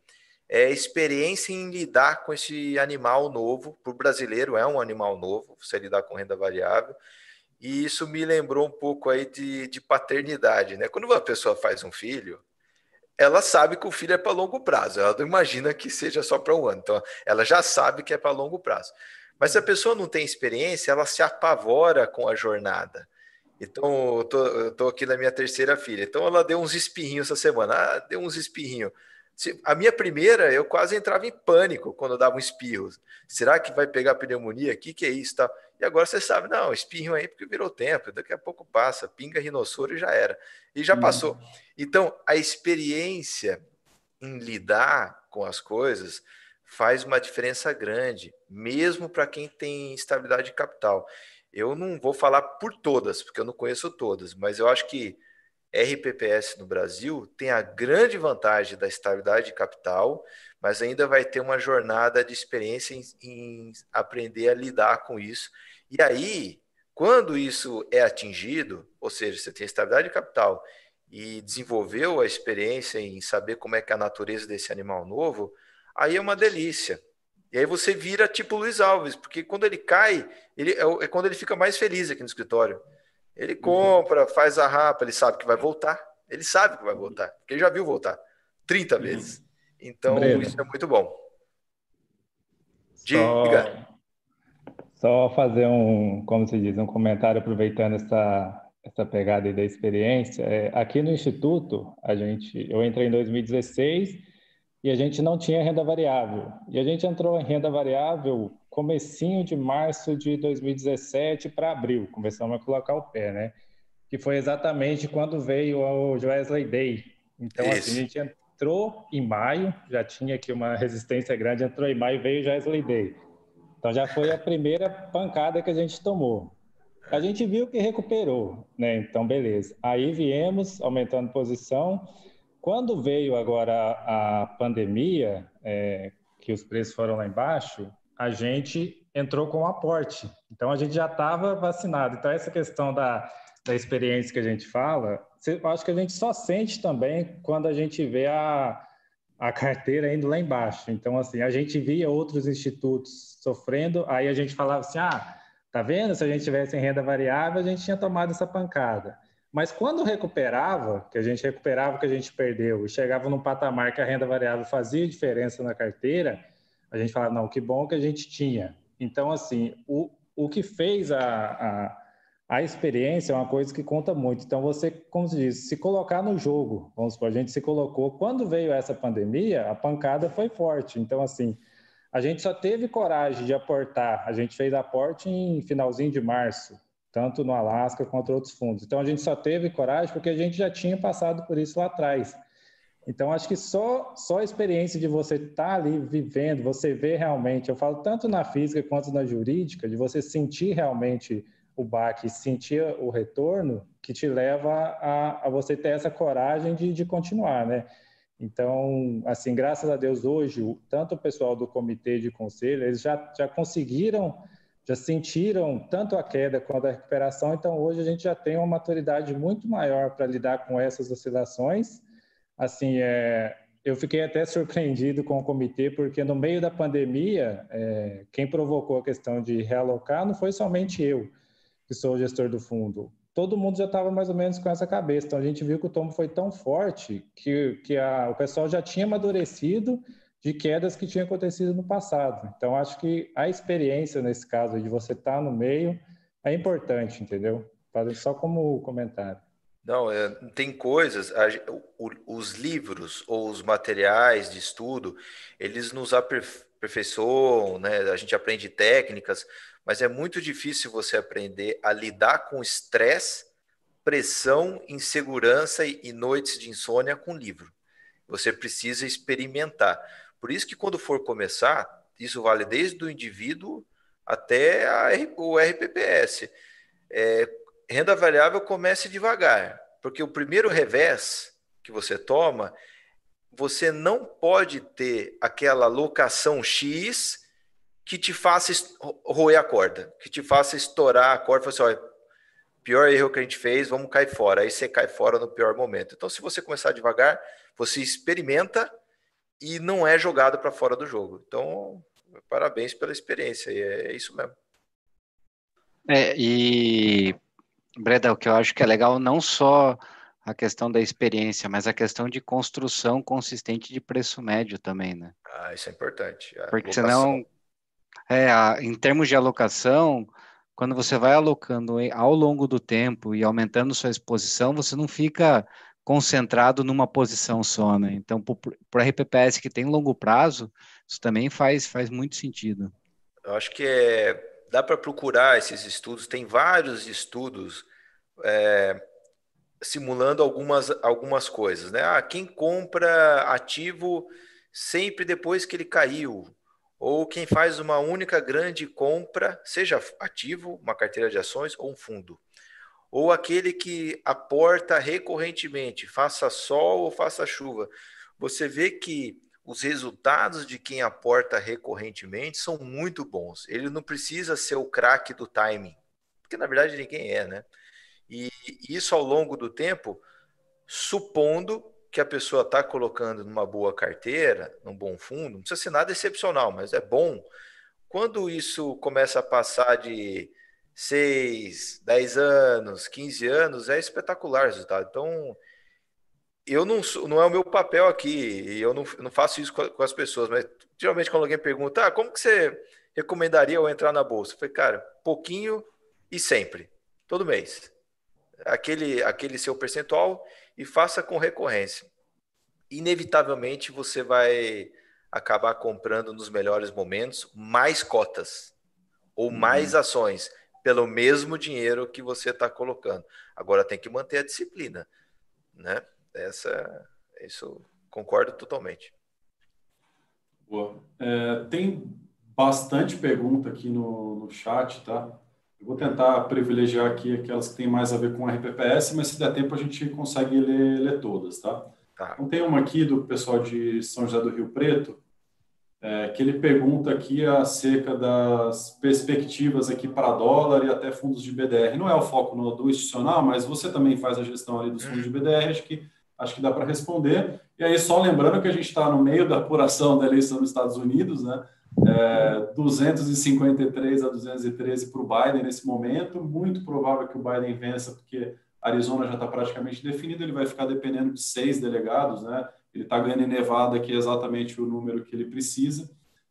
é experiência em lidar com esse animal novo. Para o brasileiro é um animal novo, você lidar com renda variável. E isso me lembrou um pouco aí de, de paternidade, né? Quando uma pessoa faz um filho, ela sabe que o filho é para longo prazo, ela não imagina que seja só para um ano, então ela já sabe que é para longo prazo. Mas se a hum. pessoa não tem experiência, ela se apavora com a jornada. Então, eu tô, eu tô aqui na minha terceira filha, então ela deu uns espirrinhos essa semana, ah, deu uns espirrinhos a minha primeira, eu quase entrava em pânico quando eu dava um espirro. Será que vai pegar pneumonia aqui? Que é isso? Tá? E agora você sabe, não, espirro aí porque virou tempo, daqui a pouco passa, pinga rinossoro e já era. E já uhum. passou. Hum. Então, a experiência em lidar com as coisas faz uma diferença grande, mesmo para quem tem estabilidade de capital. Eu não vou falar por todas, porque eu não conheço todas, mas eu acho que RPPS no Brasil tem a grande vantagem da estabilidade de capital, mas ainda vai ter uma jornada de experiência em, em aprender a lidar com isso. E aí, quando isso é atingido, ou seja, você tem estabilidade de capital e desenvolveu a experiência em saber como é que é a natureza desse animal novo, aí é uma delícia. E aí você vira tipo Luiz Alves, porque quando ele cai, ele é, é quando ele fica mais feliz aqui no escritório. Ele uhum. compra, faz a rapa, ele sabe que vai voltar. Ele sabe que vai voltar, porque ele já viu voltar 30 uhum. vezes. Então, Breno, isso é muito bom. Diga. Só, só, fazer um, como se diz, um comentário aproveitando essa, essa pegada aí da experiência. É, aqui no Instituto, a gente, eu entrei em 2016 e a gente não tinha renda variável. E a gente entrou em renda variável comecinho de março de 2017 para abril, começamos a colocar o pé, né? Que foi exatamente quando veio o Wesley Day. Então, assim, a gente entrou em maio, já tinha aqui uma resistência grande, entrou em maio e veio o Wesley Day. Então, já foi a primeira pancada que a gente tomou. A gente viu que recuperou, né? Então, beleza. Aí viemos aumentando posição. Quando veio agora a pandemia, é, que os preços foram lá embaixo, a gente entrou com o aporte. Então a gente já estava vacinado. Então essa questão da, da experiência que a gente fala, acho que a gente só sente também quando a gente vê a, a carteira indo lá embaixo. Então assim, a gente via outros institutos sofrendo, aí a gente falava assim, ah, tá vendo? Se a gente tivesse em renda variável, a gente tinha tomado essa pancada. Mas quando recuperava, que a gente recuperava o que a gente perdeu, e chegava num patamar que a renda variável fazia diferença na carteira, a gente falava, não, que bom que a gente tinha. Então, assim, o, o que fez a, a, a experiência é uma coisa que conta muito. Então, você, como se diz, se colocar no jogo, vamos supor, a gente se colocou. Quando veio essa pandemia, a pancada foi forte. Então, assim, a gente só teve coragem de aportar. A gente fez aporte em finalzinho de março tanto no Alasca quanto outros fundos. Então a gente só teve coragem porque a gente já tinha passado por isso lá atrás. Então acho que só só a experiência de você estar tá ali vivendo, você ver realmente, eu falo tanto na física quanto na jurídica, de você sentir realmente o baque, sentir o retorno, que te leva a, a você ter essa coragem de, de continuar, né? Então, assim, graças a Deus hoje, tanto o pessoal do comitê de conselho, eles já, já conseguiram já sentiram tanto a queda quanto a recuperação, então hoje a gente já tem uma maturidade muito maior para lidar com essas oscilações. Assim, é, eu fiquei até surpreendido com o comitê, porque no meio da pandemia, é, quem provocou a questão de realocar não foi somente eu, que sou o gestor do fundo. Todo mundo já estava mais ou menos com essa cabeça. Então a gente viu que o tomo foi tão forte que, que a, o pessoal já tinha amadurecido de quedas que tinham acontecido no passado. Então, acho que a experiência nesse caso de você estar tá no meio é importante, entendeu? Só como comentário. Não, é, tem coisas. A, o, os livros ou os materiais de estudo, eles nos aperfeiçoam, né? A gente aprende técnicas, mas é muito difícil você aprender a lidar com estresse, pressão, insegurança e, e noites de insônia com livro. Você precisa experimentar. Por isso que quando for começar, isso vale desde o indivíduo até a, o RPPS. É, renda variável comece devagar, porque o primeiro revés que você toma, você não pode ter aquela locação X que te faça roer a corda, que te faça estourar a corda, você assim, olha, pior erro que a gente fez, vamos cair fora. Aí você cai fora no pior momento. Então, se você começar devagar, você experimenta, e não é jogado para fora do jogo. Então, parabéns pela experiência, é, isso mesmo. É, e, Breda, o que eu acho que é legal não só a questão da experiência, mas a questão de construção consistente de preço médio também, né? Ah, isso é importante. A Porque alocação. senão, é, a, em termos de alocação, quando você vai alocando ao longo do tempo e aumentando sua exposição, você não fica concentrado numa posição só, né? Então, para RPPS que tem longo prazo, isso também faz, faz muito sentido. Eu acho que é, dá para procurar esses estudos, tem vários estudos é, simulando algumas, algumas coisas, né? Ah, quem compra ativo sempre depois que ele caiu, ou quem faz uma única grande compra, seja ativo, uma carteira de ações ou um fundo ou aquele que aporta recorrentemente, faça sol ou faça chuva. Você vê que os resultados de quem aporta recorrentemente são muito bons. Ele não precisa ser o craque do timing, porque na verdade ninguém é, né? E isso ao longo do tempo, supondo que a pessoa está colocando numa boa carteira, num bom fundo, não precisa ser nada excepcional, mas é bom. Quando isso começa a passar de 6, 10 anos, 15 anos, é espetacular o resultado. Então, eu não não é o meu papel aqui, eu não, não faço isso com, as pessoas, mas geralmente quando alguém pergunta, ah, como que você recomendaria eu entrar na bolsa? Eu falei, cara, pouquinho e sempre, todo mês. Aquele, aquele seu percentual e faça com recorrência. Inevitavelmente você vai acabar comprando nos melhores momentos mais cotas ou mais hum. ações pelo mesmo dinheiro que você está colocando. Agora tem que manter a disciplina, né? Essa, isso concordo totalmente. Boa. É, tem bastante pergunta aqui no, no chat, tá? Eu vou tentar privilegiar aqui aquelas que têm mais a ver com RPPS, mas se der tempo a gente consegue ler, ler todas, tá? tá? Então tem uma aqui do pessoal de São José do Rio Preto, é, que ele pergunta aqui acerca das perspectivas aqui para dólar e até fundos de BDR. Não é o foco no, do institucional, mas você também faz a gestão ali dos hum. fundos de BDR, acho que, acho que dá para responder. E aí, só lembrando que a gente está no meio da apuração da eleição nos Estados Unidos, né? É, 253 a 213 para o Biden nesse momento. Muito provável que o Biden vença, porque Arizona já está praticamente definido, ele vai ficar dependendo de seis delegados, né? ele está ganhando em Nevada, que é exatamente o número que ele precisa.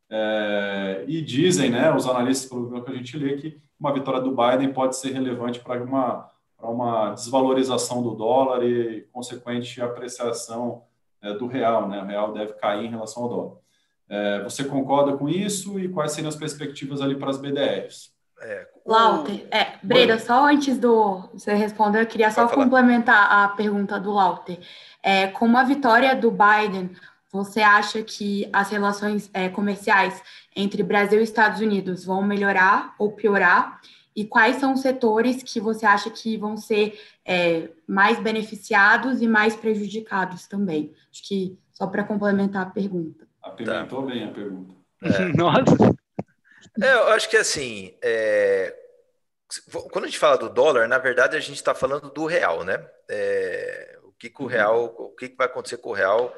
É, e dizem, né, os analistas, pelo que a gente lê, que uma vitória do Biden pode ser relevante para uma, uma desvalorização do dólar e consequente apreciação é, do real. Né? O real deve cair em relação ao dólar. É, você concorda com isso e quais seriam as perspectivas ali para as BDRs? É, o... Lauter, é, Breda, Mano. só antes do você responder, eu queria só complementar a pergunta do Lauter. É, com a vitória do Biden, você acha que as relações é, comerciais entre Brasil e Estados Unidos vão melhorar ou piorar? E quais são os setores que você acha que vão ser é, mais beneficiados e mais prejudicados também? Acho que só para complementar a pergunta. Apimentou tá. bem a pergunta. É. [laughs] Nossa! É, eu acho que assim, é... quando a gente fala do dólar, na verdade a gente está falando do real, né? É... O que, que o uhum. real, o que, que vai acontecer com o real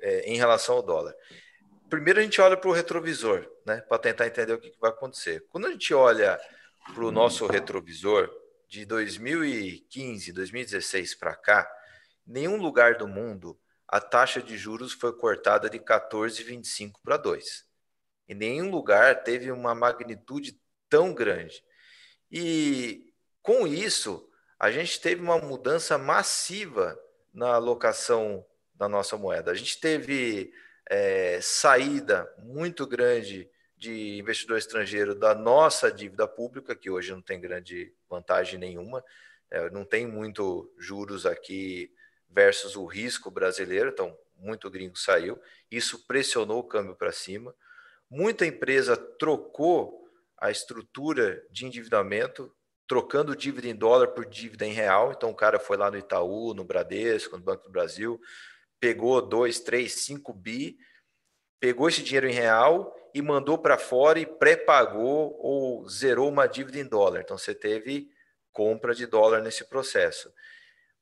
é, em relação ao dólar? Primeiro a gente olha para o retrovisor, né? Para tentar entender o que, que vai acontecer. Quando a gente olha para o nosso retrovisor de 2015, 2016 para cá, nenhum lugar do mundo a taxa de juros foi cortada de 14,25 para 2. Em nenhum lugar teve uma magnitude tão grande. E com isso, a gente teve uma mudança massiva na alocação da nossa moeda. A gente teve é, saída muito grande de investidor estrangeiro da nossa dívida pública, que hoje não tem grande vantagem nenhuma, é, não tem muito juros aqui versus o risco brasileiro, então muito gringo saiu. Isso pressionou o câmbio para cima. Muita empresa trocou a estrutura de endividamento, trocando dívida em dólar por dívida em real. Então, o cara foi lá no Itaú, no Bradesco, no Banco do Brasil, pegou 2, 3, 5 bi, pegou esse dinheiro em real e mandou para fora e pré-pagou ou zerou uma dívida em dólar. Então, você teve compra de dólar nesse processo.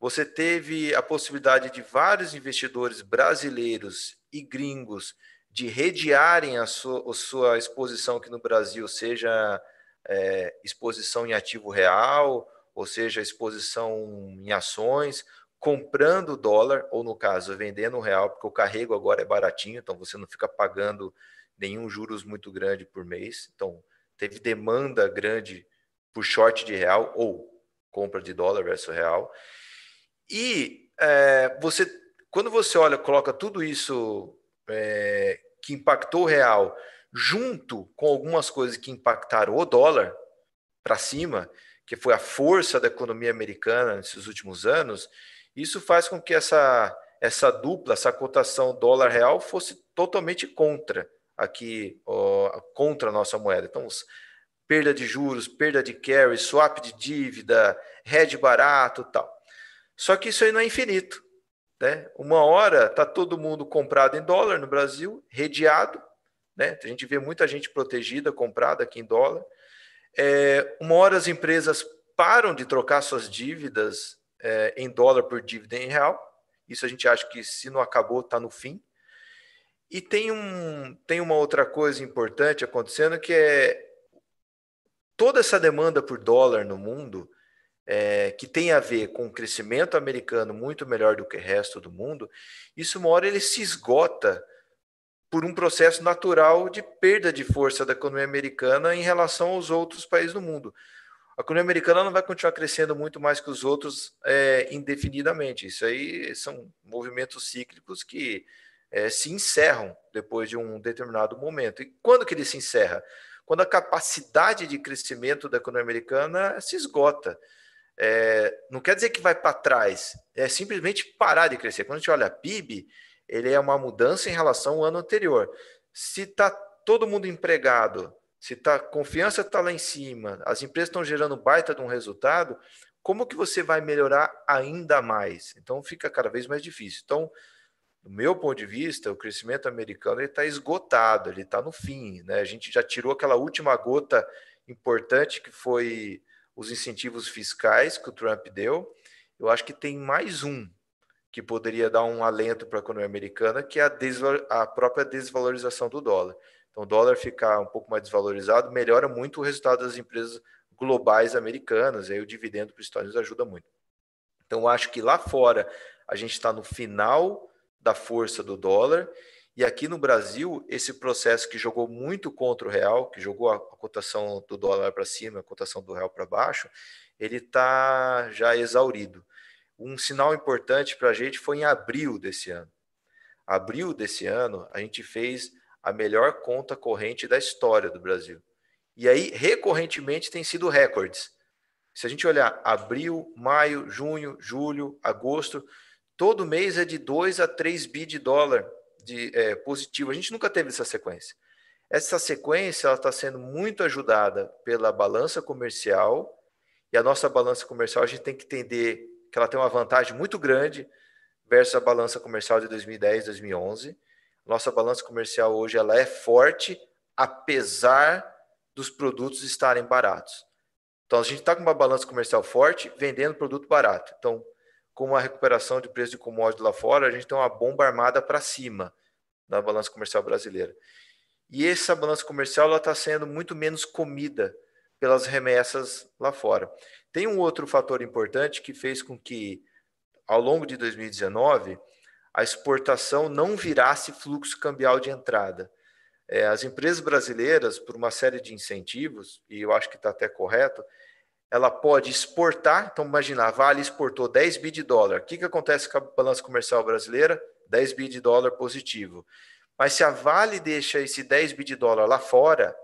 Você teve a possibilidade de vários investidores brasileiros e gringos de redearem a sua, a sua exposição aqui no Brasil, seja é, exposição em ativo real, ou seja, exposição em ações, comprando dólar, ou no caso, vendendo real, porque o carrego agora é baratinho, então você não fica pagando nenhum juros muito grande por mês. Então, teve demanda grande por short de real ou compra de dólar versus real. E é, você, quando você olha, coloca tudo isso é, que impactou o real, junto com algumas coisas que impactaram o dólar para cima, que foi a força da economia americana nesses últimos anos, isso faz com que essa, essa dupla, essa cotação dólar real fosse totalmente contra aqui, ó, contra a nossa moeda. Então, perda de juros, perda de carry, swap de dívida, hedge barato tal. Só que isso aí não é infinito. Né? Uma hora está todo mundo comprado em dólar no Brasil, redeado. Né? A gente vê muita gente protegida, comprada aqui em dólar. É, uma hora as empresas param de trocar suas dívidas é, em dólar por dívida em real. Isso a gente acha que, se não acabou, está no fim. E tem, um, tem uma outra coisa importante acontecendo que é toda essa demanda por dólar no mundo é, que tem a ver com o crescimento americano muito melhor do que o resto do mundo, isso uma hora ele se esgota por um processo natural de perda de força da economia americana em relação aos outros países do mundo. A economia americana não vai continuar crescendo muito mais que os outros é, indefinidamente. Isso aí são movimentos cíclicos que é, se encerram depois de um determinado momento. E quando que ele se encerra? Quando a capacidade de crescimento da economia americana se esgota é, não quer dizer que vai para trás, é simplesmente parar de crescer. Quando a gente olha PIB, ele é uma mudança em relação ao ano anterior. Se está todo mundo empregado, se tá, a confiança está lá em cima, as empresas estão gerando baita de um resultado, como que você vai melhorar ainda mais? Então fica cada vez mais difícil. Então, do meu ponto de vista, o crescimento americano está esgotado, ele está no fim. Né? A gente já tirou aquela última gota importante que foi os incentivos fiscais que o Trump deu, eu acho que tem mais um que poderia dar um alento para a economia americana, que é a, a, própria desvalorização do dólar. Então, o dólar ficar um pouco mais desvalorizado melhora muito o resultado das empresas globais americanas, aí o dividendo para os Estados Unidos ajuda muito. Então, acho que lá fora a gente está no final da força do dólar e aqui no Brasil, esse processo que jogou muito contra o real, que jogou a, cotação do dólar para cima, a cotação do real para baixo, ele está já exaurido. Um sinal importante para a gente foi em abril desse ano. Abril desse ano, a gente fez a melhor conta corrente da história do Brasil. E aí, recorrentemente, tem sido recordes. Se a gente olhar abril, maio, junho, julho, agosto, todo mês é de 2 a 3 bi de dólar de é, positivo. A gente nunca teve essa sequência. Essa sequência está sendo muito ajudada pela balança comercial, e a nossa balança comercial a gente tem que entender que ela tem uma vantagem muito grande versus a balança comercial de 2010, 2011. Nossa balança comercial hoje ela é forte, apesar dos produtos estarem baratos. Então a gente está com uma balança comercial forte, vendendo produto barato. Então com uma recuperação de preço de commodity lá fora, a gente tem uma bomba armada para cima da balança comercial brasileira. E essa balança comercial está sendo muito menos comida pelas remessas lá fora. Tem um outro fator importante que fez com que, ao longo de 2019, a exportação não virasse fluxo cambial de entrada. É, as empresas brasileiras, por uma série de incentivos, e eu acho que está até correto, ela pode exportar. Então, imagina, a Vale exportou 10 bi de dólar. O que, que acontece com a balança comercial brasileira? 10 bi de dólar positivo. Mas se a Vale deixa esse 10 bi de dólar lá fora,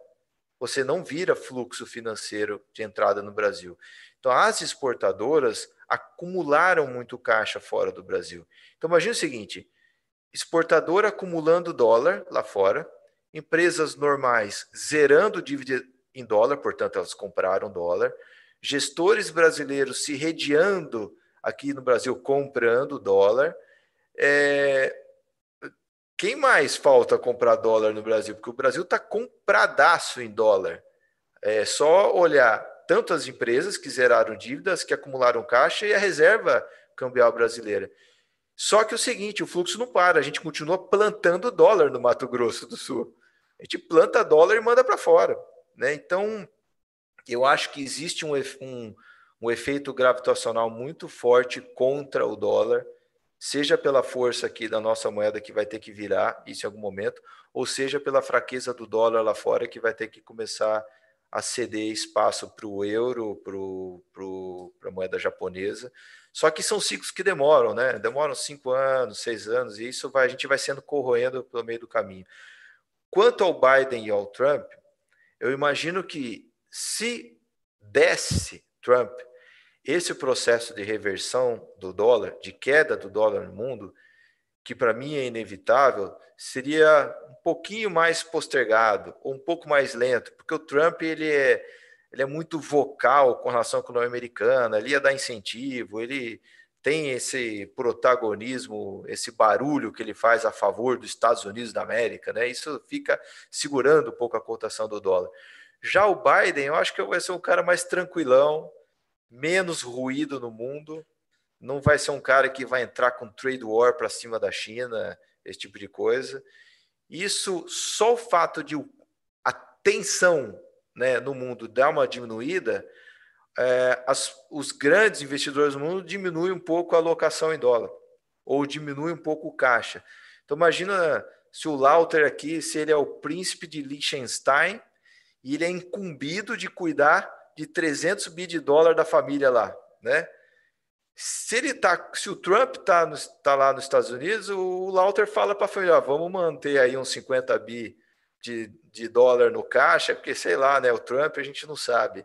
você não vira fluxo financeiro de entrada no Brasil. Então, as exportadoras acumularam muito caixa fora do Brasil. Então, imagine o seguinte: exportador acumulando dólar lá fora, empresas normais zerando dívida em dólar, portanto, elas compraram dólar gestores brasileiros se rediando aqui no Brasil, comprando dólar. É... Quem mais falta comprar dólar no Brasil? Porque o Brasil está compradaço em dólar. É só olhar tantas empresas que zeraram dívidas, que acumularam caixa e a reserva cambial brasileira. Só que o seguinte, o fluxo não para, a gente continua plantando dólar no Mato Grosso do Sul. A gente planta dólar e manda para fora. Né? Então, eu acho que existe um, um, um efeito gravitacional muito forte contra o dólar, seja pela força aqui da nossa moeda que vai ter que virar isso em algum momento, ou seja pela fraqueza do dólar lá fora que vai ter que começar a ceder espaço para o euro, para a moeda japonesa. Só que são ciclos que demoram, né? Demoram cinco anos, seis anos, e isso vai, a gente vai sendo corroendo pelo meio do caminho. Quanto ao Biden e ao Trump, eu imagino que se desse Trump esse processo de reversão do dólar, de queda do dólar no mundo, que para mim é inevitável, seria um pouquinho mais postergado, ou um pouco mais lento, porque o Trump ele é, ele é muito vocal com relação à economia americana, ele ia dar incentivo, ele tem esse protagonismo, esse barulho que ele faz a favor dos Estados Unidos da América, né? Isso fica segurando um pouco a cotação do dólar. Já o Biden, eu acho que vai ser um cara mais tranquilão, menos ruído no mundo. Não vai ser um cara que vai entrar com trade war para cima da China, esse tipo de coisa. Isso, só o fato de a tensão né, no mundo dar uma diminuída, é, as, os grandes investidores do mundo diminuem um pouco a alocação em dólar, ou diminuem um pouco o caixa. Então, imagina se o Lauter aqui, se ele é o príncipe de Liechtenstein, e ele é incumbido de cuidar de 300 bi de dólar da família lá, né? Se ele tá, se o Trump tá, no, tá lá nos Estados Unidos, o Lauter fala para a família, "Ah, vamos manter aí uns 50 bi de, de dólar no caixa, porque sei lá, né? O Trump a gente não sabe.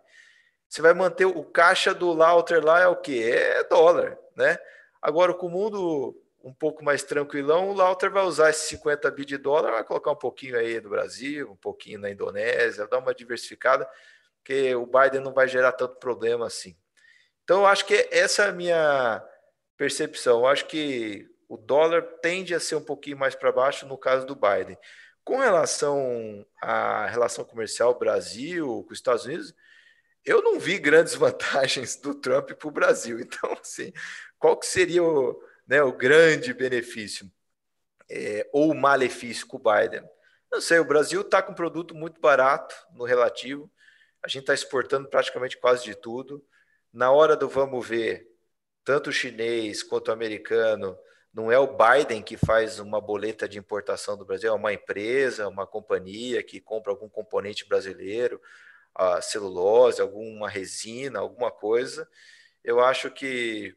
Você vai manter o caixa do Lauter lá é o que? É dólar, né? Agora, com o mundo um pouco mais tranquilão, o Lauter vai usar esses 50 bi de dólar, vai colocar um pouquinho aí no Brasil, um pouquinho na Indonésia, dar uma diversificada, porque o Biden não vai gerar tanto problema assim. Então, eu acho que essa é a minha percepção. Eu acho que o dólar tende a ser um pouquinho mais para baixo no caso do Biden. Com relação à relação comercial Brasil com os Estados Unidos, eu não vi grandes [laughs] vantagens do Trump para o Brasil. Então, assim, qual que seria o, né, o grande benefício é, ou malefício com o Biden. Não sei, o Brasil está com um produto muito barato no relativo, a gente está exportando praticamente quase de tudo. Na hora do vamos ver, tanto o chinês quanto o americano, não é o Biden que faz uma boleta de importação do Brasil, é uma empresa, uma companhia que compra algum componente brasileiro, a celulose, alguma resina, alguma coisa. Eu acho que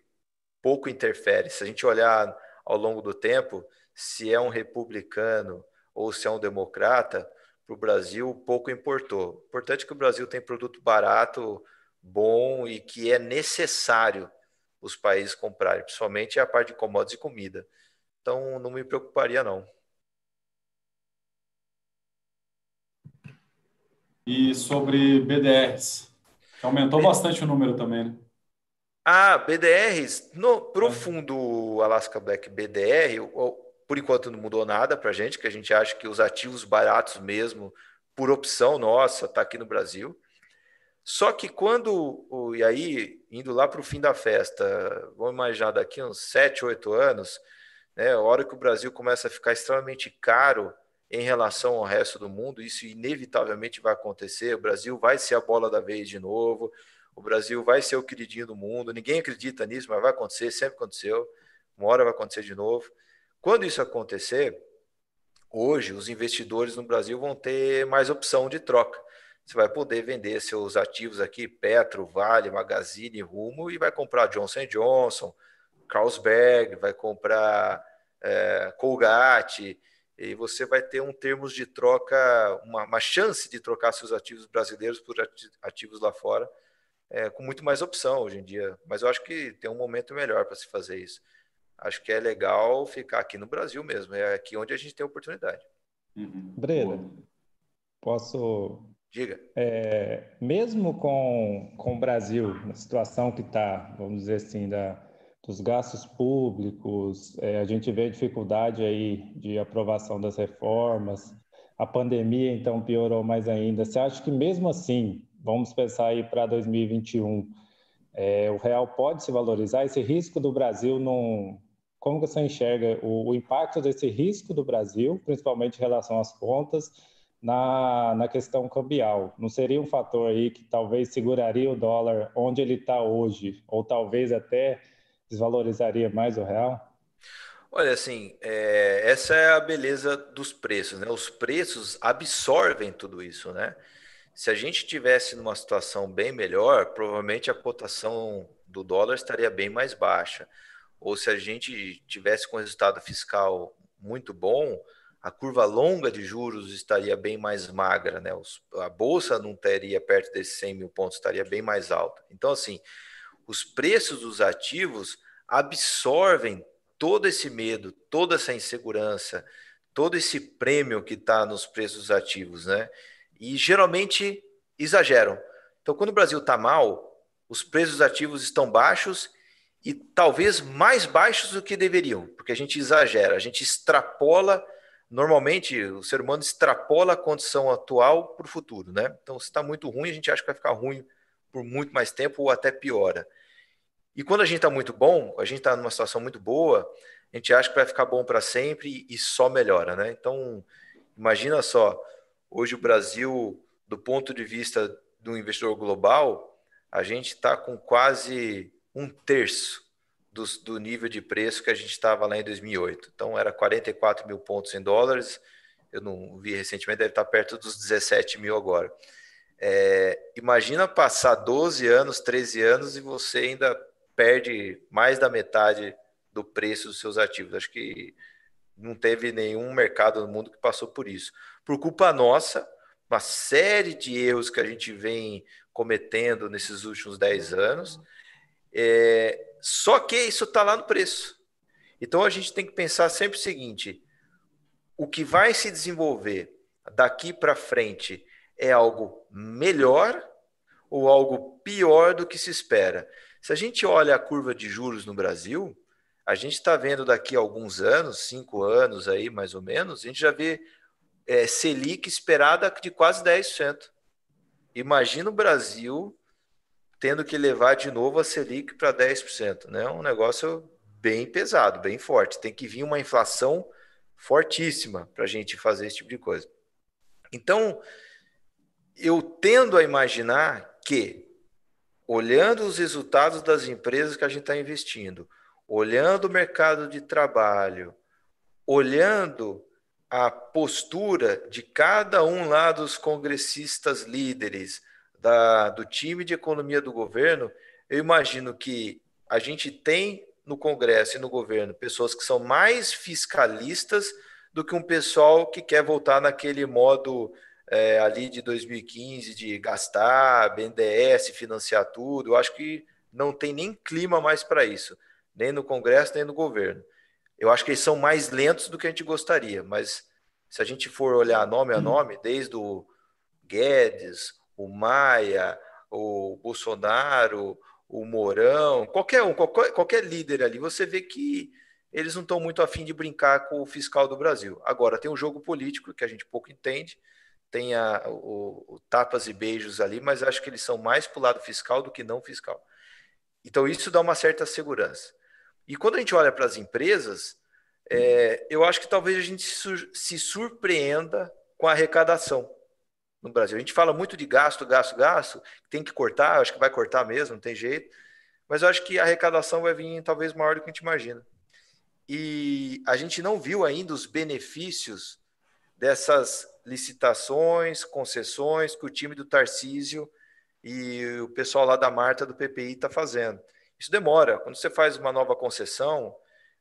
pouco interfere. Se a gente olhar ao longo do tempo, se é um republicano ou se é um democrata, para o Brasil pouco importou. Importante que o Brasil tem produto barato, bom e que é necessário os países comprarem, principalmente a parte de commodities e comida. Então, não me preocuparia, não. E sobre BDRs, aumentou bastante o número também, né? Ah, BDRs. No, profundo é. Alaska Black BDR, por enquanto não mudou nada para a gente, que a gente acha que os ativos baratos mesmo, por opção nossa, tá aqui no Brasil. Só que quando, e aí, indo lá para o fim da festa, vamos imaginar daqui uns 7, 8 anos, né, a hora que o Brasil começa a ficar extremamente caro em relação ao resto do mundo, isso inevitavelmente vai acontecer, o Brasil vai ser a bola da vez de novo, o Brasil vai ser o queridinho do mundo, ninguém acredita nisso, mas vai acontecer, sempre aconteceu, uma hora vai acontecer de novo. Quando isso acontecer, hoje os investidores no Brasil vão ter mais opção de troca. Você vai poder vender seus ativos aqui, Petro, Vale, Magazine, Rumo, e vai comprar Johnson Johnson, Carlsberg, vai comprar é, Colgate, e você vai ter um termos de troca, uma, uma chance de trocar seus ativos brasileiros por ativos lá fora, é, com muito mais opção hoje em dia. Mas eu acho que tem um momento melhor para se fazer isso. Acho que é legal ficar aqui no Brasil mesmo, é aqui onde a gente tem oportunidade. Uhum. posso. Diga. É, mesmo com, com o Brasil, na situação que está, vamos dizer assim, da, dos gastos públicos, é, a gente vê dificuldade aí de aprovação das reformas, a pandemia então piorou mais ainda. Você acha que mesmo assim vamos pensar aí para 2021, é, o real pode se valorizar? Esse risco do Brasil não. Como você enxerga o, o impacto desse risco do Brasil, principalmente em relação às contas, na, na questão cambial? Não seria um fator aí que talvez seguraria o dólar onde ele está hoje, ou talvez até desvalorizaria mais o real? Olha, assim, é, essa é a beleza dos preços, né? Os preços absorvem tudo isso, né? Se a gente tivesse numa situação bem melhor, provavelmente a cotação do dólar estaria bem mais baixa. Ou se a gente tivesse com resultado fiscal muito bom, a curva longa de juros estaria bem mais magra, né? a bolsa não teria perto desses 100 mil pontos, estaria bem mais alta. Então, assim, os preços dos ativos absorvem todo esse medo, toda essa insegurança, todo esse prêmio que está nos preços ativos, né? e geralmente exageram. Então, quando o Brasil está mal, os preços ativos estão baixos e talvez mais baixos do que deveriam, porque a gente exagera, a gente extrapola. Normalmente, o ser humano extrapola a condição atual para o futuro, né? Então, se está muito ruim, a gente acha que vai ficar ruim por muito mais tempo ou até piora. E quando a gente está muito bom, a gente está numa situação muito boa, a gente acha que vai ficar bom para sempre e só melhora, né? Então, imagina só, Hoje o Brasil, do ponto de vista do investidor global, a gente está com quase um terço do, do, nível de preço que a gente estava lá em 2008. Então era 44 mil pontos em dólares. Eu não vi recentemente, deve estar tá perto dos 17 mil agora. É, imagina passar 12 anos, 13 anos e você ainda perde mais da metade do preço dos seus ativos. Acho que não teve nenhum mercado no mundo que passou por isso por culpa nossa, uma série de erros que a gente vem cometendo nesses últimos 10 anos. É, só que isso está lá no preço. Então a gente tem que pensar sempre o seguinte: o que vai se desenvolver daqui para frente é algo melhor ou algo pior do que se espera? Se a gente olha a curva de juros no Brasil, a gente está vendo daqui a alguns anos, cinco anos aí mais ou menos, a gente já vê é, Selic esperada de quase 10%. Imagina o Brasil tendo que levar de novo a Selic para 10%. Né? Um negócio bem pesado, bem forte. Tem que vir uma inflação fortíssima para a gente fazer esse tipo de coisa. Então, eu tendo a imaginar que, olhando os resultados das empresas que a gente está investindo, olhando o mercado de trabalho, olhando a postura de cada um lá dos congressistas líderes da, do time de economia do governo, eu imagino que a gente tem no Congresso e no governo pessoas que são mais fiscalistas do que um pessoal que quer voltar naquele modo é, ali de 2015 de gastar, BNDES, financiar tudo. Eu acho que não tem nem clima mais para isso, nem no Congresso, nem no governo. Eu acho que eles são mais lentos do que a gente gostaria, mas se a gente for olhar nome a uhum. nome, desde o Guedes, o Maia, o Bolsonaro, o Mourão, qualquer um, qualquer, qualquer líder ali, você vê que eles não estão muito afim de brincar com o fiscal do Brasil. Agora, tem um jogo político que a gente pouco entende, tem a, o, o tapas e beijos ali, mas acho que eles são mais para o lado fiscal do que não fiscal. Então, isso dá uma certa segurança. E quando a gente olha para as empresas, é, eu acho que talvez a gente se surpreenda com a arrecadação no Brasil. A gente fala muito de gasto, gasto, gasto, tem que cortar, acho que vai cortar mesmo, não tem jeito, mas eu acho que a arrecadação vai vir talvez maior do que a gente imagina. E a gente não viu ainda os benefícios dessas licitações, concessões que o time do Tarcísio e o pessoal lá da Marta do PPI está fazendo. Isso demora. Quando você faz uma nova concessão,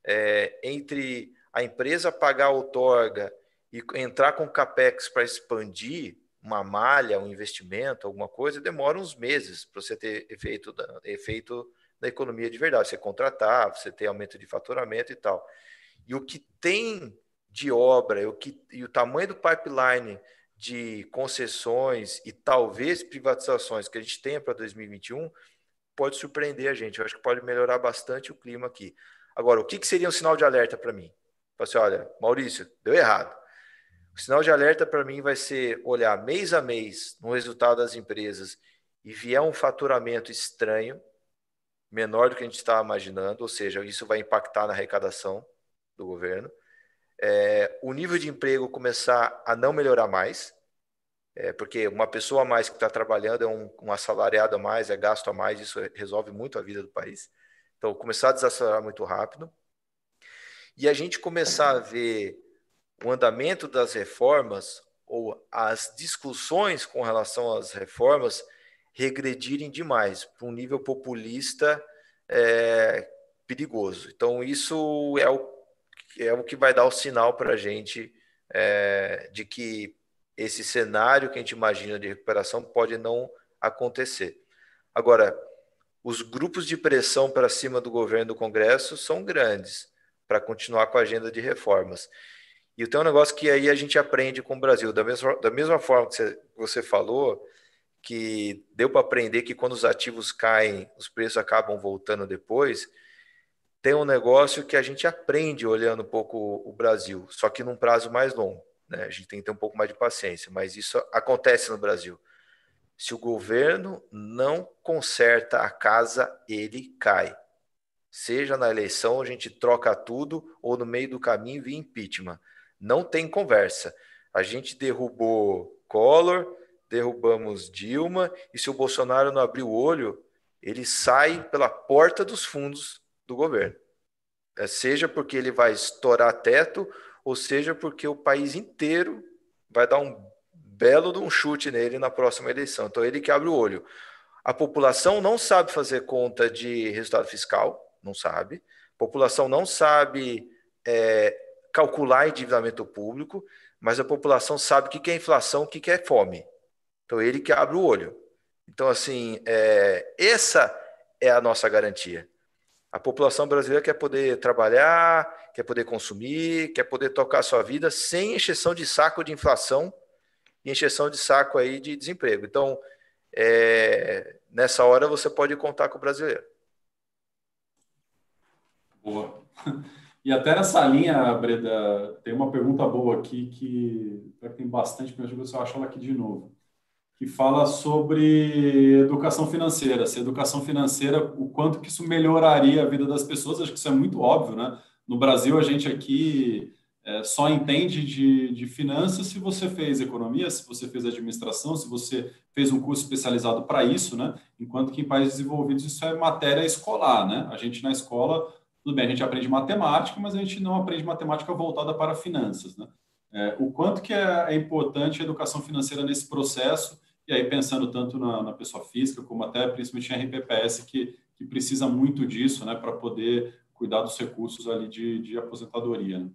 é, entre a empresa pagar a outorga e entrar com capex para expandir uma malha, um investimento, alguma coisa, demora uns meses para você ter efeito da, efeito da economia de verdade. Você contratar, você ter aumento de faturamento e tal. E o que tem de obra e o, que, e o tamanho do pipeline de concessões e talvez privatizações que a gente tenha para 2021 pode surpreender a gente. Eu acho que pode melhorar bastante o clima aqui. Agora, o que, que seria um sinal de alerta para mim? Falei assim, olha, Maurício, deu errado. O sinal de alerta para mim vai ser olhar mês a mês no resultado das empresas e vier um faturamento estranho, menor do que a gente estava imaginando, ou seja, isso vai impactar na arrecadação do governo. É, o nível de emprego começar a não melhorar mais, é, porque uma pessoa a mais que está trabalhando é um, um assalariado a mais, é gasto a mais, isso resolve muito a vida do país. Então, começar a desacelerar muito rápido. E a gente começar a ver o andamento das reformas ou as discussões com relação às reformas regredirem demais para um nível populista é, perigoso. Então, isso é o, é o que vai dar o sinal para a gente é, de que esse cenário que a gente imagina de recuperação pode não acontecer. Agora, os grupos de pressão para cima do governo do Congresso são grandes para continuar com a agenda de reformas. E tem um negócio que aí a gente aprende com o Brasil. Da mesma, da mesma forma que você, você falou, que deu para aprender que quando os ativos caem, os preços acabam voltando depois, tem um negócio que a gente aprende olhando um pouco o Brasil, só que num prazo mais longo. Né? A gente tem que ter um pouco mais de paciência, mas isso acontece no Brasil. Se o governo não conserta a casa, ele cai. Seja na eleição, a gente troca tudo, ou no meio do caminho via impeachment. Não tem conversa. A gente derrubou Collor, derrubamos Dilma, e se o Bolsonaro não abrir o olho, ele sai pela porta dos fundos do governo. É, seja porque ele vai estourar teto ou seja porque o país inteiro vai dar um belo de um chute nele na próxima eleição. Então, ele que abre o olho. A população não sabe fazer conta de resultado fiscal, não sabe. A população não sabe é, calcular endividamento público, mas a população sabe o que é inflação, o que é fome. Então, ele que abre o olho. Então, assim, é, essa é a nossa garantia. A população brasileira quer poder trabalhar, quer poder consumir, quer poder tocar sua vida sem exceção de saco de inflação e exceção de saco aí de desemprego. Então, é, nessa hora você pode contar com o brasileiro. Boa. [laughs] E até nessa linha, Breda, tem uma pergunta boa aqui que tem bastante, mas eu vou achar ela aqui de novo que fala sobre educação financeira, se educação financeira, o quanto que isso melhoraria a vida das pessoas, acho que isso é muito óbvio, né? No Brasil, a gente aqui é, só entende de, de finanças se você fez economia, se você fez administração, se você fez um curso especializado para isso, né? Enquanto que em países desenvolvidos isso é matéria escolar, né? A gente na escola, tudo bem, a gente aprende matemática, mas a gente não aprende matemática voltada para finanças, né? É, o quanto que é, é importante a educação financeira nesse processo e aí, pensando tanto na, na pessoa física, como até principalmente em RPPS, que, que precisa muito disso né, para poder cuidar dos recursos ali de, de aposentadoria. Né?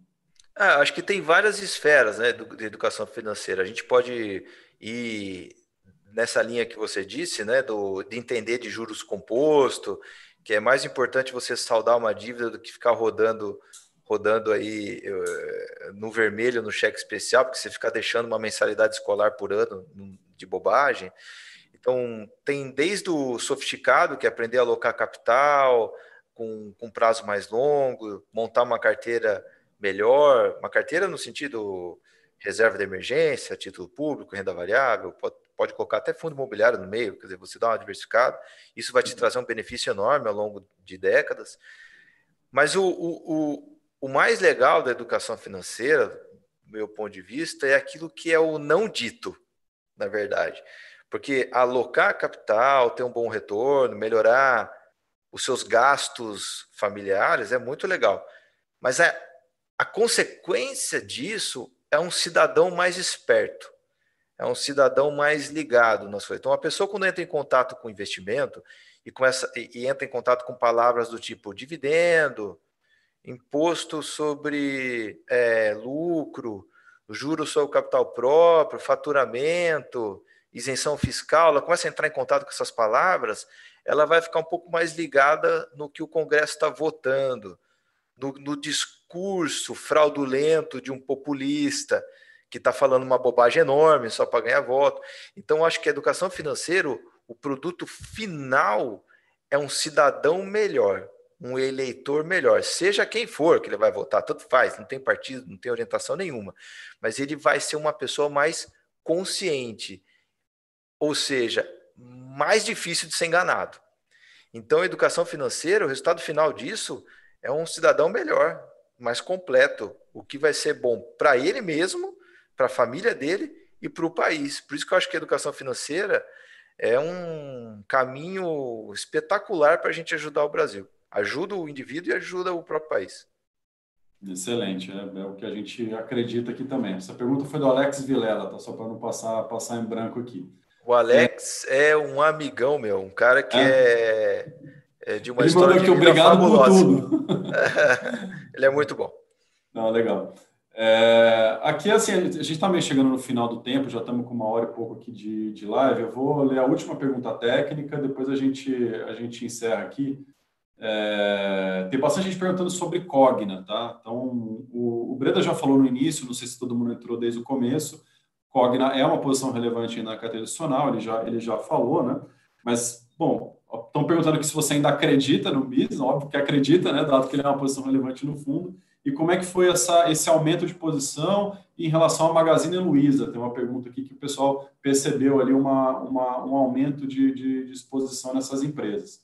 Ah, acho que tem várias esferas né, de educação financeira. A gente pode ir nessa linha que você disse, né, do, de entender de juros composto, que é mais importante você saldar uma dívida do que ficar rodando rodando aí no vermelho no cheque especial, porque você ficar deixando uma mensalidade escolar por ano, de bobagem. Então, tem desde o sofisticado, que é aprender a alocar capital com, com prazo mais longo, montar uma carteira melhor, uma carteira no sentido reserva de emergência, título público, renda variável, pode, pode colocar até fundo imobiliário no meio, quer dizer, você dá uma diversificada, isso vai te trazer um benefício enorme ao longo de décadas. Mas o, o, o, o mais legal da educação financeira, do meu ponto de vista, é aquilo que é o não dito na verdade. Porque alocar capital, ter um bom retorno, melhorar os seus gastos familiares é muito legal. Mas a, é, a consequência disso é um cidadão mais esperto, é um cidadão mais ligado nas coisas. Então, a pessoa, quando entra em contato com investimento e, começa e entra em contato com palavras do tipo dividendo, imposto sobre é, lucro, juros sobre o capital próprio, faturamento, isenção fiscal, ela começa a entrar em contato com essas palavras, ela vai ficar um pouco mais ligada no que o Congresso está votando, no, no discurso fraudulento de um populista que está falando uma bobagem enorme só para ganhar voto. Então, acho que a educação financeira, o produto final é um cidadão melhor um eleitor melhor, seja quem for que ele vai votar, tanto faz, não tem partido, não tem orientação nenhuma, mas ele vai ser uma pessoa mais consciente, ou seja, mais difícil de ser enganado. Então, educação financeira, o resultado final disso é um cidadão melhor, mais completo, o que vai ser bom para ele mesmo, para a família dele e para o país. Por isso que eu acho que a educação financeira é um caminho espetacular para a gente ajudar o Brasil ajuda o indivíduo e ajuda o próprio país. Excelente, é, é, o que a gente acredita aqui também. Essa pergunta foi do Alex Vilela, tá? Só para não passar, passar em branco aqui. O Alex é, é um amigão meu, um cara que é, é, é de uma Ele história que obrigado fabulosa. Por tudo. [laughs] Ele é muito bom. Não, legal. É, aqui, assim, a gente está meio chegando no final do tempo, já estamos com uma hora e pouco aqui de, de live. Eu vou ler a última pergunta técnica, depois a gente, a gente encerra aqui. É, tem bastante gente perguntando sobre Cogna, tá? Então, o, o, Breda já falou no início, não sei se todo mundo entrou desde o começo, Cogna é uma posição relevante na carteira adicional, ele já, ele já falou, né? Mas, bom, estão perguntando aqui se você ainda acredita no BIS, óbvio que acredita, né? Dado que ele é uma posição relevante no fundo. E como é que foi essa, esse aumento de posição em relação à Magazine Luiza? Tem uma pergunta aqui que o pessoal percebeu ali uma, uma um aumento de, de, de exposição nessas empresas.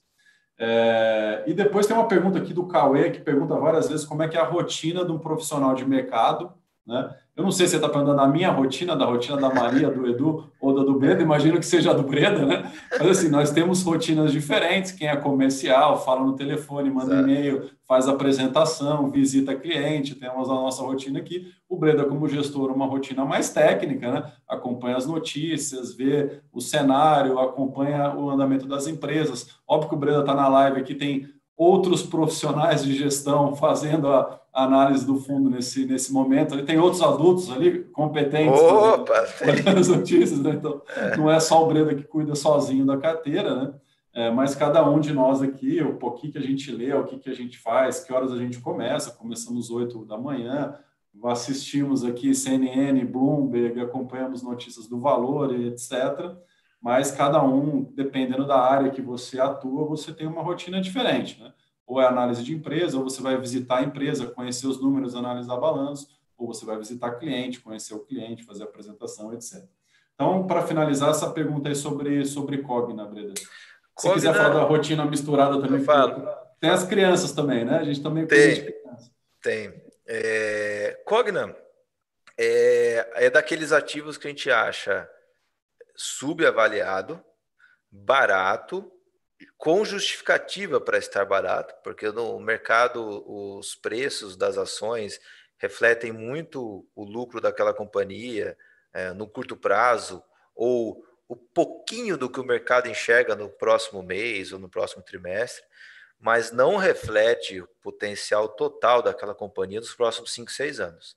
É, e depois tem uma pergunta aqui do Cauê, que pergunta várias vezes como é que é a rotina de um profissional de mercado, né? Eu não sei se você está perguntando da minha rotina, da rotina da Maria, do Edu ou da do Breda, imagino que seja a do Breda, né? Mas assim, nós temos rotinas diferentes, quem é comercial, fala no telefone, manda Exato. e-mail, faz apresentação, visita cliente, temos a nossa rotina aqui. O Breda, como gestor, uma rotina mais técnica, né? acompanha as notícias, vê o cenário, acompanha o andamento das empresas. Óbvio que o Breda está na live aqui, tem outros profissionais de gestão fazendo a análise do fundo nesse, nesse momento. Tem outros adultos ali competentes Opa, fazendo né? as notícias, né? então é. não é só o Breda que cuida sozinho da carteira, né? É, mas cada um de nós aqui, o pouquinho que a gente lê, o que, que a gente faz, que horas a gente começa, começamos 8 da manhã, assistimos aqui CNN, Bloomberg, acompanhamos notícias do valor, etc mas cada um, dependendo da área que você atua, você tem uma rotina diferente, né? Ou é análise de empresa, ou você vai visitar a empresa, conhecer os números, analisar balanço, ou você vai visitar cliente, conhecer o cliente, fazer apresentação, etc. Então, para finalizar essa pergunta aí sobre, sobre Cogna, Breda. Se Cogna... quiser falar da rotina misturada também, tem as crianças também, né? A gente também tá tem. Tem. É... Cogna é... é daqueles ativos que a gente acha subavaliado, barato, com justificativa para estar barato, porque no mercado os preços das ações refletem muito o lucro daquela companhia é, no curto prazo ou o pouquinho do que o mercado enxerga no próximo mês ou no próximo trimestre, mas não reflete o potencial total daquela companhia nos próximos 5, 6 anos.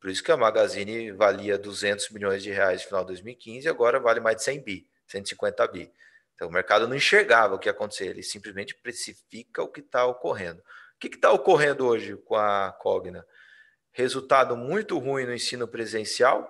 Por isso que a Magazine valia 200 milhões de reais no final de 2015 agora vale mais de 100 bi, 150 bi. Então o mercado não enxergava o que ia acontecer, ele simplesmente precifica o que está ocorrendo. O que está ocorrendo hoje com a Cogna? Resultado muito ruim no ensino presencial,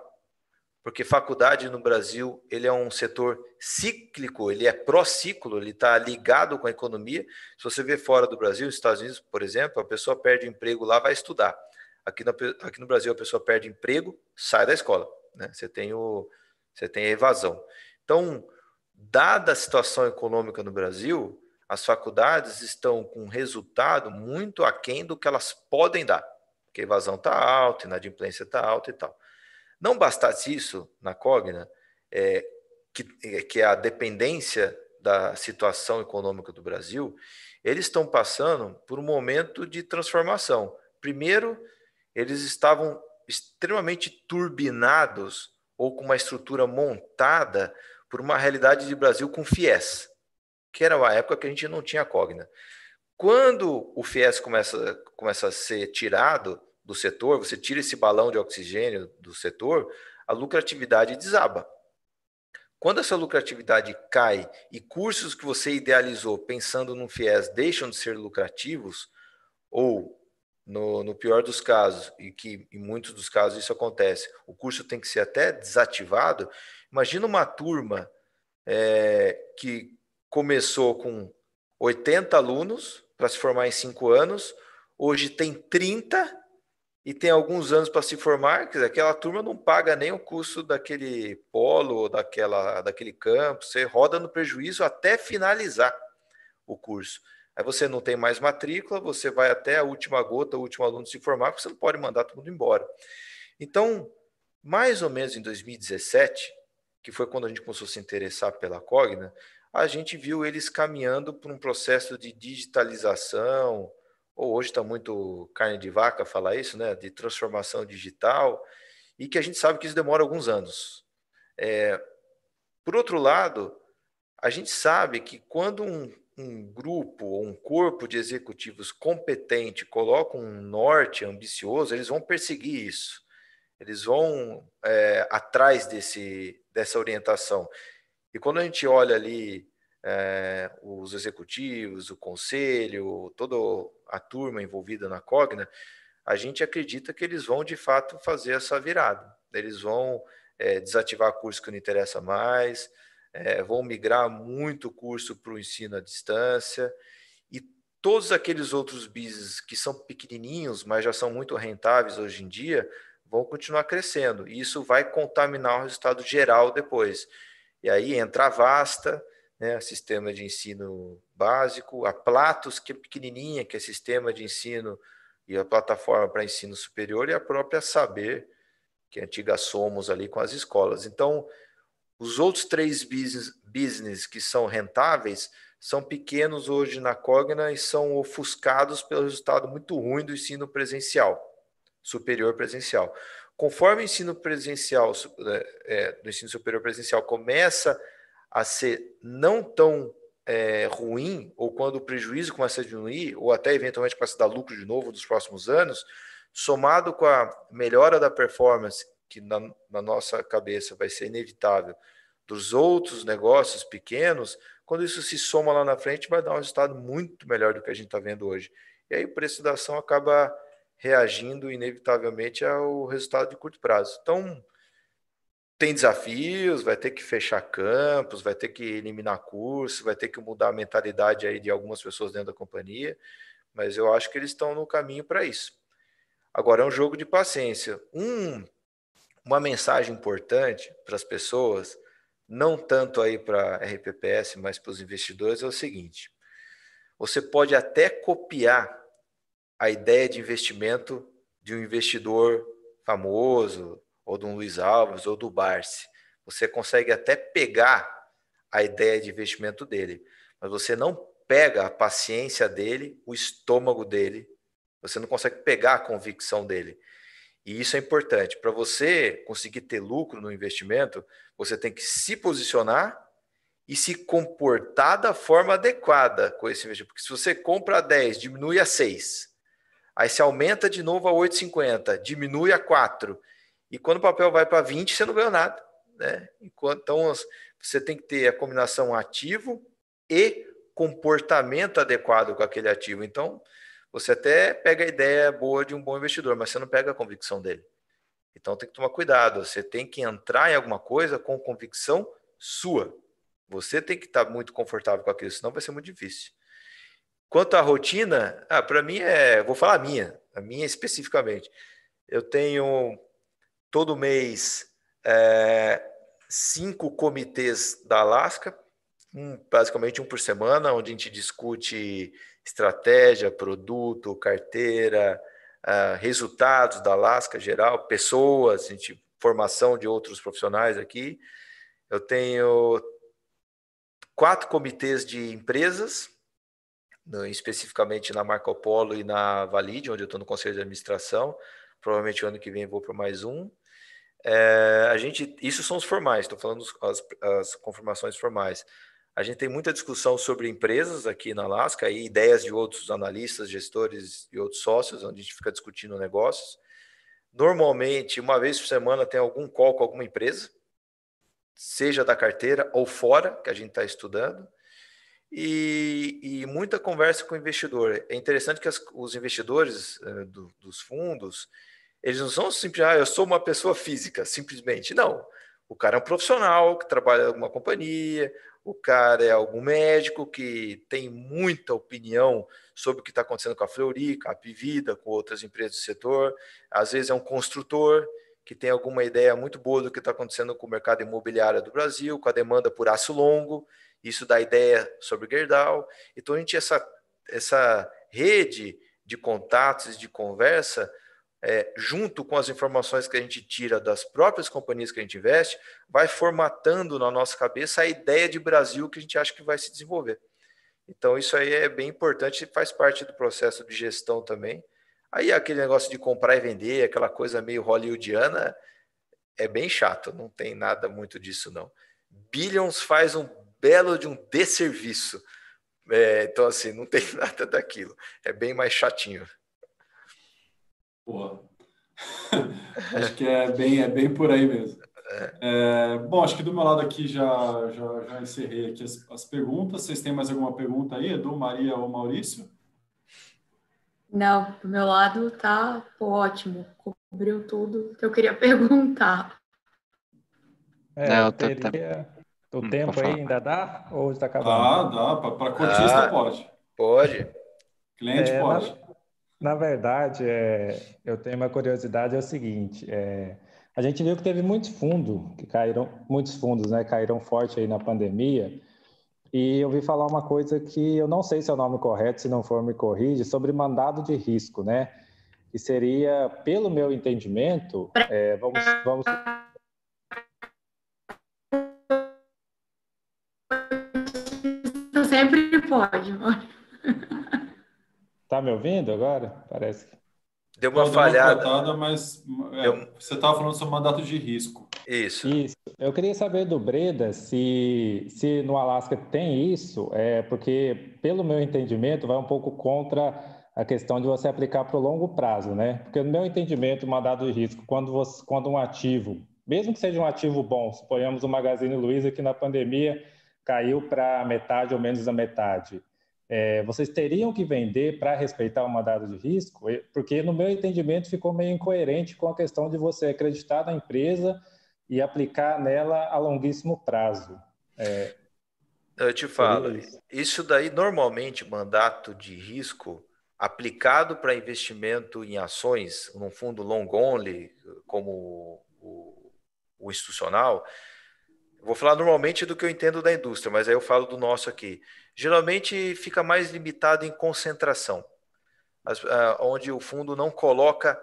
porque faculdade no Brasil ele é um setor cíclico, ele é pró-ciclo, ele está ligado com a economia. Se você vê fora do Brasil, Estados Unidos, por exemplo, a pessoa perde o emprego lá, vai estudar. Aqui no, aqui no Brasil a pessoa perde emprego, sai da escola, né? Você tem, o, você tem a evasão. Então, dada a situação econômica no Brasil, as faculdades estão com um resultado muito aquém do que elas podem dar, porque a evasão está alta, inadimplência está alta e tal. Não bastasse isso na Cogna, é, que, é, que é a dependência da situação econômica do Brasil, eles estão passando por um momento de transformação. Primeiro, eles estavam extremamente turbinados ou com uma estrutura montada por uma realidade de Brasil com FIES, que era uma época que a gente não tinha Cogna. Quando o FIES começa, começa a ser tirado do setor, você tira esse balão de oxigênio do setor, a lucratividade desaba. Quando essa lucratividade cai e cursos que você idealizou pensando no FIES deixam de ser lucrativos, ou no, no, pior dos casos, e que em muitos dos casos isso acontece, o curso tem que ser até desativado. Imagina uma turma é, que começou com 80 alunos para se formar em cinco anos, hoje tem 30 e tem alguns anos para se formar, quer dizer, aquela turma não paga nem o custo daquele polo daquela, daquele campo, você roda no prejuízo até finalizar o curso. Aí você não tem mais matrícula, você vai até a última gota, o último aluno se formar, porque você não pode mandar todo mundo embora. Então, mais ou menos em 2017, que foi quando a gente começou a se interessar pela Cogna, a gente viu eles caminhando para um processo de digitalização, ou hoje está muito carne de vaca falar isso, né? De transformação digital, e que a gente sabe que isso demora alguns anos. É, por outro lado, a gente sabe que quando um um grupo ou um corpo de executivos competente coloca um norte ambicioso, eles vão perseguir isso, eles vão é, atrás desse, dessa orientação. E quando a gente olha ali é, os executivos, o conselho, toda a turma envolvida na Cogna, a gente acredita que eles vão de fato fazer essa virada, eles vão é, desativar cursos que não interessa mais é, vão migrar muito curso para o ensino à distância e todos aqueles outros business que são pequenininhos, mas já são muito rentáveis hoje em dia, vão continuar crescendo e isso vai contaminar o resultado geral depois. E aí entra a Vasta, né, sistema de ensino básico, a Platos, que é pequenininha, que é sistema de ensino e a plataforma para ensino superior, e a própria Saber, que é a antiga Somos ali com as escolas. Então, os outros três business, business que são rentáveis são pequenos hoje na Cogna e são ofuscados pelo resultado muito ruim do ensino presencial, superior presencial. Conforme o ensino presencial, né, é, do ensino superior presencial começa a ser não tão é, ruim, ou quando o prejuízo começa a diminuir, ou até eventualmente começa a dar lucro de novo nos próximos anos, somado com a melhora da performance que na, na nossa cabeça vai ser inevitável dos outros negócios pequenos, quando isso se soma lá na frente, vai dar um resultado muito melhor do que a gente está vendo hoje. E aí o preço da ação acaba reagindo inevitavelmente ao resultado de curto prazo. Então, tem desafios, vai ter que fechar campos, vai ter que eliminar curso, vai ter que mudar a mentalidade aí de algumas pessoas dentro da companhia, mas eu acho que eles estão no caminho para isso. Agora é um jogo de paciência. Um uma mensagem importante para as pessoas, não tanto aí para a RPPS, mas para os investidores, é o seguinte: você pode até copiar a ideia de investimento de um investidor famoso, ou de um Luiz Alves, ou do Barsi. Você consegue até pegar a ideia de investimento dele, mas você não pega a paciência dele, o estômago dele, você não consegue pegar a convicção dele. E isso é importante. Para você conseguir ter lucro no investimento, você tem que se posicionar e se comportar da forma adequada com esse investimento. Porque se você compra a 10, diminui a 6, aí se aumenta de novo a 8,50, diminui a 4. E quando o papel vai para 20, você não ganhou nada. Né? Então, você tem que ter a combinação ativo e comportamento adequado com aquele ativo. Então, você até pega a ideia boa de um bom investidor, mas você não pega a convicção dele. Então tem que tomar cuidado. Você tem que entrar em alguma coisa com convicção sua. Você tem que estar muito confortável com aquilo, senão vai ser muito difícil. Quanto à rotina, ah, para mim é, vou falar a minha, a minha especificamente. Eu tenho todo mês é, cinco comitês da Alaska, um, basicamente um por semana, onde a gente discute estratégia, produto, carteira, uh, resultados da Alaska geral, pessoas, gente, formação de outros profissionais aqui. Eu tenho quatro comitês de empresas, no, especificamente na Marco Polo e na Valide, onde eu estou no conselho de administração. Provavelmente o ano que vem vou para mais um. É, a gente, isso são os formais, estou falando as, as formais. A gente tem muita discussão sobre empresas aqui na Alaska e ideias de outros analistas, gestores e outros sócios, onde a gente fica discutindo negócios. Normalmente, uma vez por semana, tem algum call com alguma empresa, seja da carteira ou fora, que a gente está estudando. E, e, muita conversa com o investidor. É interessante que as, os investidores eh, do, dos fundos, eles não são simplesmente, ah, eu sou uma pessoa física, simplesmente. Não. O cara é um profissional que trabalha em alguma companhia, o cara é algum médico que tem muita opinião sobre o que está acontecendo com a Fleury, com a Pivida, com outras empresas do setor. Às vezes é um construtor que tem alguma ideia muito boa do que está acontecendo com o mercado imobiliário do Brasil, com a demanda por aço longo. Isso dá ideia sobre Gerdau. Então a gente essa essa rede de contatos de conversa é, junto com as informações que a gente tira das próprias companhias que a gente investe, vai formatando na nossa cabeça a ideia de Brasil que a gente acha que vai se desenvolver. Então, isso aí é bem importante e faz parte do processo de gestão também. Aí, aquele negócio de comprar e vender, aquela coisa meio hollywoodiana, é bem chato, não tem nada muito disso, não. Billions faz um belo de um desserviço. É, então, assim, não tem [laughs] nada daquilo. É bem mais chatinho. Boa. [laughs] acho que é bem, é bem por aí mesmo. É, bom, acho que do meu lado aqui já, já, já encerrei aqui as, as, perguntas. Vocês têm mais alguma pergunta aí, Edu, Maria ou Maurício? Não, do meu lado tá ótimo. Cobriu tudo que eu queria [laughs] perguntar. É, Não, eu tá, teria... tá... O hum, tempo aí ainda dá? Ou está acabando? Ah, dá, dá. Para cotista ah, pode. Pode. Cliente é, pode. Na verdade, é, eu tenho uma curiosidade, é o seguinte, é, a gente viu que teve muitos fundos que caíram, muitos fundos, né, caíram forte aí na pandemia, e eu vi falar uma coisa que eu não sei se é o nome correto, se não for me corrige, sobre mandado de risco, né, que seria, pelo meu entendimento, é, vamos, vamos sempre pode. [laughs] Tá me ouvindo agora? Parece que. Deu uma Deu falhada. mas é, Deu... você estava falando sobre mandato de risco. Isso. isso. Eu queria saber do Breda se, se no Alasca tem isso, é, porque, pelo meu entendimento, vai um pouco contra a questão de você aplicar para o longo prazo, né? Porque, no meu entendimento, o mandato de risco, quando, você, quando um ativo, mesmo que seja um ativo bom, suponhamos o Magazine Luiza, que na pandemia caiu para metade ou menos da metade é, vocês teriam que vender para respeitar o mandado de risco? Porque, no meu entendimento, ficou meio incoerente com a questão de você acreditar na empresa e aplicar nela a longuíssimo prazo. É, Eu te falo, isso. isso daí, normalmente, mandato de risco aplicado para investimento em ações, num fundo long only, como o, o institucional, Vou falar normalmente do que eu entendo da indústria, mas aí eu falo do nosso aqui. Geralmente fica mais limitado em concentração, as, a, ah, onde o fundo não coloca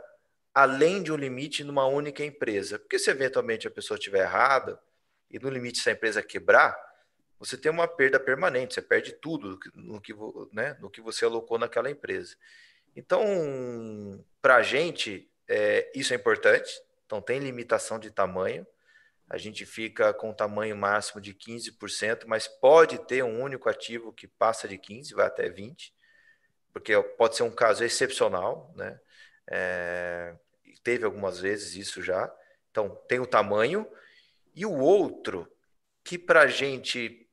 além de um limite numa única empresa. Porque se eventualmente a pessoa estiver errada e no limite se a empresa quebrar, você tem uma perda permanente, você perde tudo no que, né, no que você alocou naquela empresa. Então, para a gente, é, isso é importante. Então, tem limitação de tamanho a gente fica com o tamanho máximo de 15%, mas pode ter um único ativo que passa de 15%, vai até 20%, porque pode ser um caso excepcional, né? É, teve algumas vezes isso já. Então, tem o tamanho. E o outro, que para a gente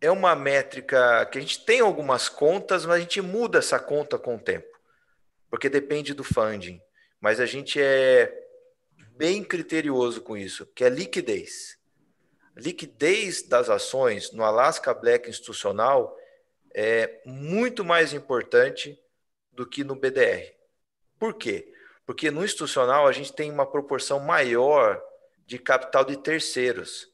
é uma métrica que a gente tem algumas contas, mas a gente muda essa conta com o tempo, porque depende do funding. Mas a gente é bem criterioso com isso, que é liquidez. Liquidez das ações no Alaska Black institucional é muito mais importante do que no BDR. Por quê? Porque no institucional a gente tem uma proporção maior de capital de terceiros.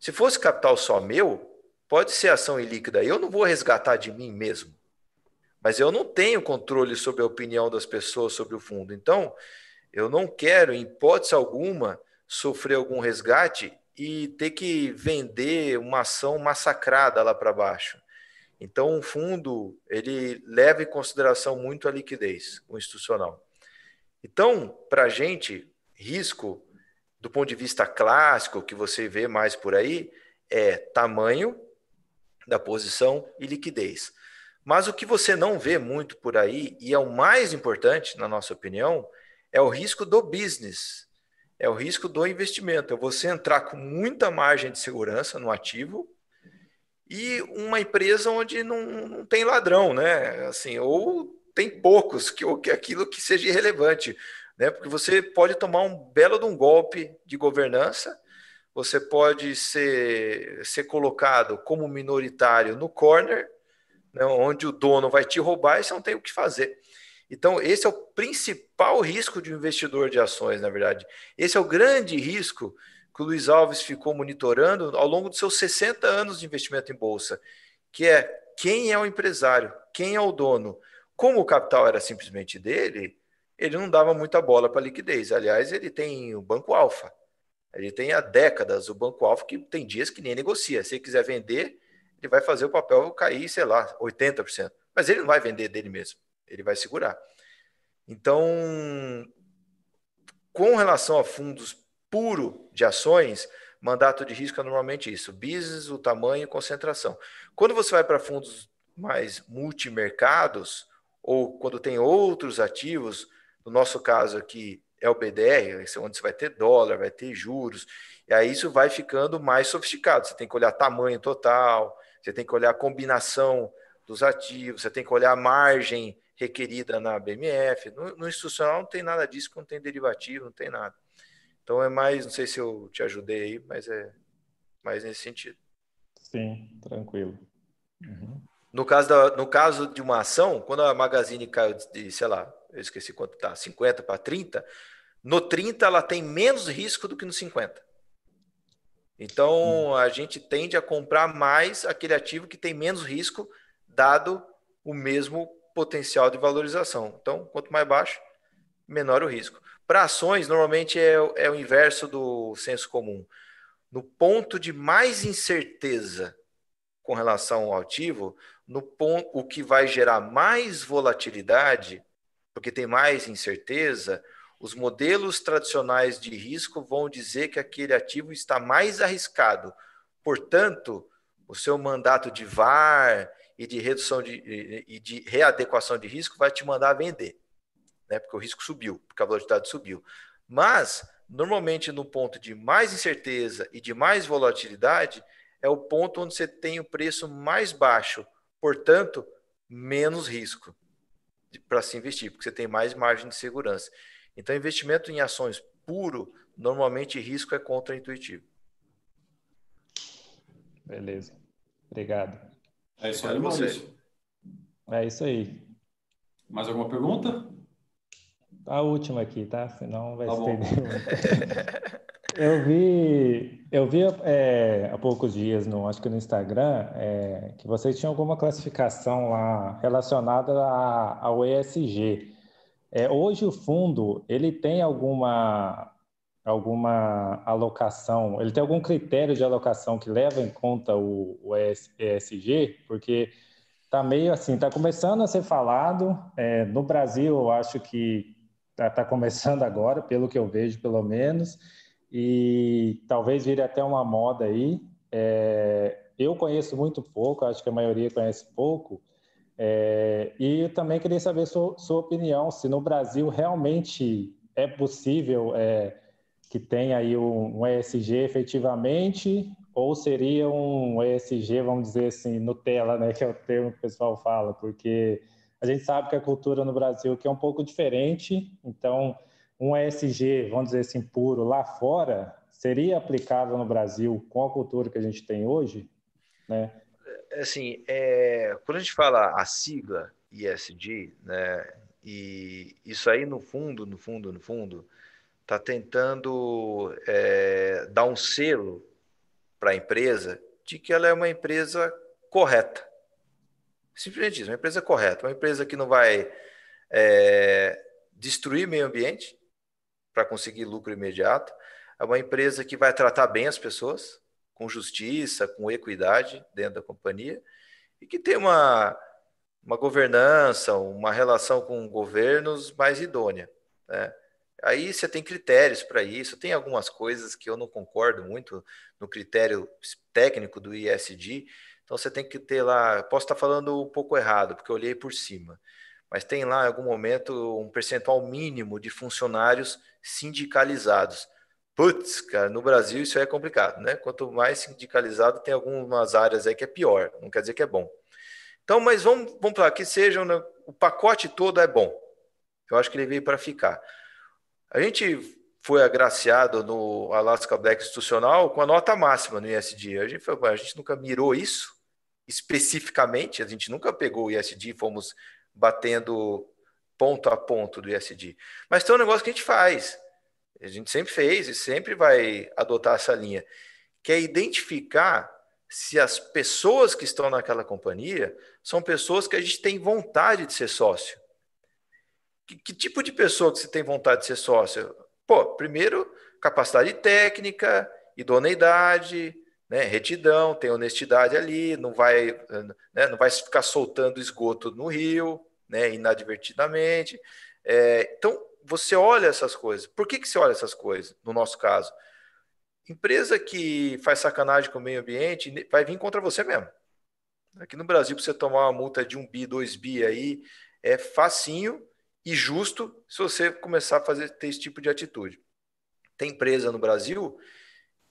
Se fosse capital só meu, pode ser ação ilíquida, eu não vou resgatar de mim mesmo. Mas eu não tenho controle sobre a opinião das pessoas sobre o fundo. Então, eu não quero, em hipótese alguma, sofrer algum resgate e ter que vender uma ação massacrada lá para baixo. Então, um fundo ele leva em consideração muito a liquidez, o institucional. Então, para a gente, risco do ponto de vista clássico que você vê mais por aí é tamanho da posição e liquidez. Mas o que você não vê muito por aí e é o mais importante, na nossa opinião, é o risco do business, é o risco do investimento. É você entrar com muita margem de segurança no ativo e uma empresa onde não, não tem ladrão, né? Assim, ou tem poucos, que, ou que aquilo que seja irrelevante, né? Porque você pode tomar um belo de um golpe de governança, você pode ser, ser colocado como minoritário no corner, né? onde o dono vai te roubar e você não tem o que fazer. Então, esse é o principal risco de um investidor de ações, na verdade. Esse é o grande risco que o Luiz Alves ficou monitorando ao longo dos seus 60 anos de investimento em bolsa, que é quem é o empresário, quem é o dono. Como o capital era simplesmente dele, ele não dava muita bola para liquidez. Aliás, ele tem o Banco Alfa. Ele tem há décadas o Banco Alfa, que tem dias que nem negocia. Se ele quiser vender, ele vai fazer o papel cair, sei lá, 80%. Mas ele não vai vender dele mesmo ele vai segurar. Então, com relação a fundos puro de ações, mandato de risco é normalmente isso: business, o tamanho e concentração. Quando você vai para fundos mais multimercados, ou quando tem outros ativos, no nosso caso aqui é o BDR, é onde você vai ter dólar, vai ter juros, e aí isso vai ficando mais sofisticado. Você tem que olhar tamanho total, você tem que olhar a combinação dos ativos, você tem que olhar a margem requerida na BMF. No, no institucional não tem nada disso, não tem derivativo, não tem nada. Então é mais, não sei se eu te ajudei aí, mas é mais nesse sentido. Sim, tranquilo. Uhum. No, caso da, no caso de uma ação, quando a Magazine caiu de, sei lá, eu esqueci quanto está, 50 para 30, no 30 ela tem menos risco do que no 50. Então, hum. a gente tende a comprar mais aquele ativo que tem menos risco, dado o mesmo potencial de valorização. Então, quanto mais baixo, menor o risco. Para ações, normalmente é, é o inverso do senso comum. No ponto de mais incerteza com relação ao ativo, no ponto, o que vai gerar mais volatilidade, porque tem mais incerteza, os modelos tradicionais de risco vão dizer que aquele ativo está mais arriscado. Portanto, o seu mandato de VAR, e de redução de, e de readequação de risco vai te mandar vender, né? Porque o risco subiu, porque a velocidade subiu. Mas normalmente no ponto de mais incerteza e de mais volatilidade é o ponto onde você tem o preço mais baixo, portanto menos risco para se investir, porque você tem mais margem de segurança. Então, investimento em ações puro, normalmente risco é contraintuitivo. Beleza. Obrigado. É isso aí, você. É isso aí. Mais alguma pergunta? A última aqui, tá? Senão vai tá [laughs] eu vi, eu vi é, há poucos dias, no, acho que no Instagram, é, que vocês tinham alguma classificação lá relacionada a, ao ESG. É, hoje o fundo, ele tem alguma alguma alocação, ele tem algum critério de alocação que leva em conta o, o ESG? Porque está meio assim, está começando a ser falado, é, no Brasil eu acho que está tá começando agora, pelo que eu vejo pelo menos, e talvez vire até uma moda aí. É, eu conheço muito pouco, acho que a maioria conhece pouco, é, e também queria saber sua, sua opinião, se no Brasil realmente é possível é, que tem aí um, um ESG efetivamente, ou seria um ESG, vamos dizer assim, Nutella, né, que é o termo que o pessoal fala, porque a gente sabe que a cultura no Brasil que é um pouco diferente, então um ESG, vamos dizer assim, puro lá fora, seria aplicável no Brasil com a cultura que a gente tem hoje, né? É, assim, é, quando a gente fala a sigla ESG, né, e isso aí no fundo, no fundo, no fundo, está tentando é, dar um selo para a empresa de que ela é uma empresa correta. Simplesmente isso, uma empresa correta, uma empresa que não vai é, destruir meio ambiente para conseguir lucro imediato, é uma empresa que vai tratar bem as pessoas, com justiça, com equidade dentro da companhia, e que tem uma, uma governança, uma relação com governos mais idônea. Né? Aí você tem critérios para isso, tem algumas coisas que eu não concordo muito no critério técnico do ISD, então você tem que ter lá, posso estar falando um pouco errado, porque eu olhei por cima, mas tem lá em algum momento um percentual mínimo de funcionários sindicalizados. Putz, cara, no Brasil isso é complicado, né? Quanto mais sindicalizado, tem algumas áreas aí que é pior, não quer dizer que é bom. Então, mas vamos, vamos lá, que sejam, né, o pacote todo é bom. Eu acho que ele veio para ficar. A gente foi agraciado no Alaska Black Institucional com a nota máxima no ISD. A gente, foi, a gente nunca mirou isso especificamente, a gente nunca pegou o ISD e fomos batendo ponto a ponto do ISD. Mas tem um negócio que a gente faz, a gente sempre fez e sempre vai adotar essa linha, que é identificar se as pessoas que estão naquela companhia são pessoas que a gente tem vontade de ser sócio. Que, que tipo de pessoa que você tem vontade de ser sócio? Pô, primeiro, capacidade técnica, idoneidade, né, retidão, tem honestidade ali, não vai, né, não vai ficar soltando esgoto no rio, né, inadvertidamente. É, então, você olha essas coisas. Por que, que você olha essas coisas, no nosso caso? Empresa que faz sacanagem com o meio ambiente vai vir contra você mesmo. Aqui no Brasil, para você tomar uma multa de um bi, dois bi aí, é facinho, e justo se você começar a fazer, ter esse tipo de atitude. Tem empresa no Brasil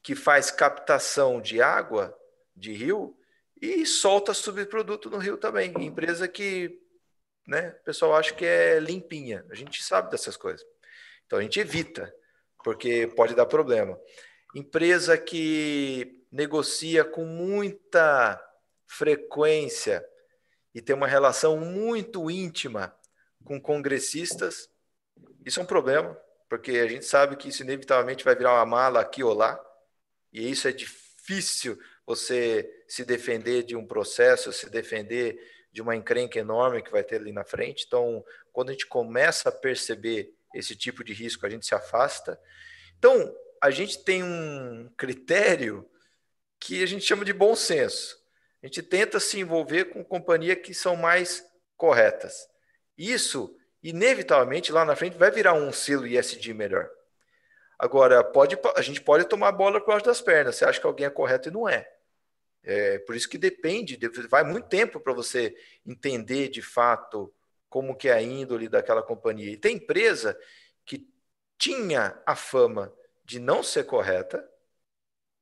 que faz captação de água de rio e solta subproduto no rio também. Empresa que né, o pessoal acha que é limpinha. A gente sabe dessas coisas. Então a gente evita, porque pode dar problema. Empresa que negocia com muita frequência e tem uma relação muito íntima com congressistas. Isso é um problema, porque a gente sabe que isso inevitavelmente vai virar uma mala aqui ou lá, e isso é difícil você se defender de um processo, se defender de uma encrenca enorme que vai ter ali na frente. Então, quando a gente começa a perceber esse tipo de risco, a gente se afasta. Então, a gente tem um critério que a gente chama de bom senso. A gente tenta se envolver com companhia que são mais corretas. Isso, inevitavelmente, lá na frente vai virar um selo ISD melhor. Agora, pode, a gente pode tomar a bola por baixo das pernas. Você acha que alguém é correto e não é. É, por isso que depende, vai muito tempo para você entender de fato como que é a índole daquela companhia. E tem empresa que tinha a fama de não ser correta,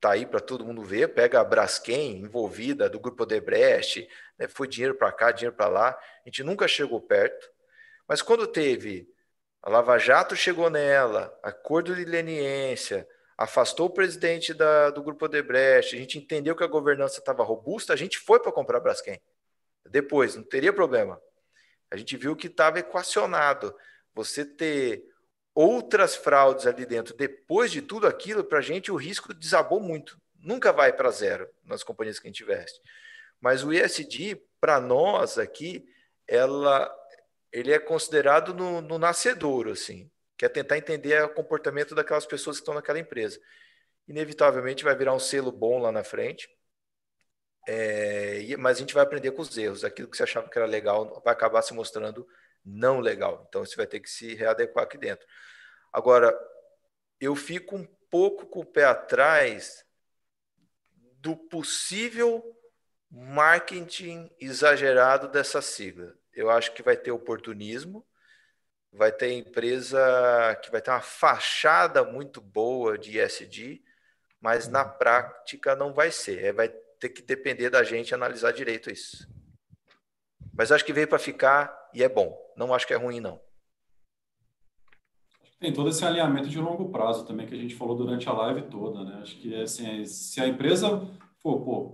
está aí para todo mundo ver, pega a Braskem envolvida do Grupo Odebrecht, né, foi dinheiro para cá, dinheiro para lá, a gente nunca chegou perto, mas quando teve a Lava Jato chegou nela, acordo de leniência, afastou o presidente da, do Grupo Odebrecht, a gente entendeu que a governança estava robusta, a gente foi para comprar a Braskem. Depois, não teria problema. A gente viu que estava equacionado. Você ter outras fraudes ali dentro, depois de tudo aquilo, para a gente o risco desabou muito. Nunca vai para zero nas companhias que a gente investe. Mas o ESG, para nós aqui, ela, ele é considerado no, no nascedouro, assim, que é tentar entender o comportamento daquelas pessoas que estão naquela empresa. Inevitavelmente vai virar um selo bom lá na frente, é, mas a gente vai aprender com os erros. Aquilo que você achava que era legal vai acabar se mostrando não legal. Então você vai ter que se readequar aqui dentro. Agora, eu fico um pouco com o pé atrás do possível marketing exagerado dessa sigla. Eu acho que vai ter oportunismo, vai ter empresa que vai ter uma fachada muito boa de ESG, mas na uhum. prática não vai ser. É, vai ter que depender da gente analisar direito isso. Mas acho que veio para ficar e é bom. Não acho que é ruim, não. Tem todo esse alinhamento de longo prazo também que a gente falou durante a live toda, né? Acho que é, assim, é, se a empresa for pô,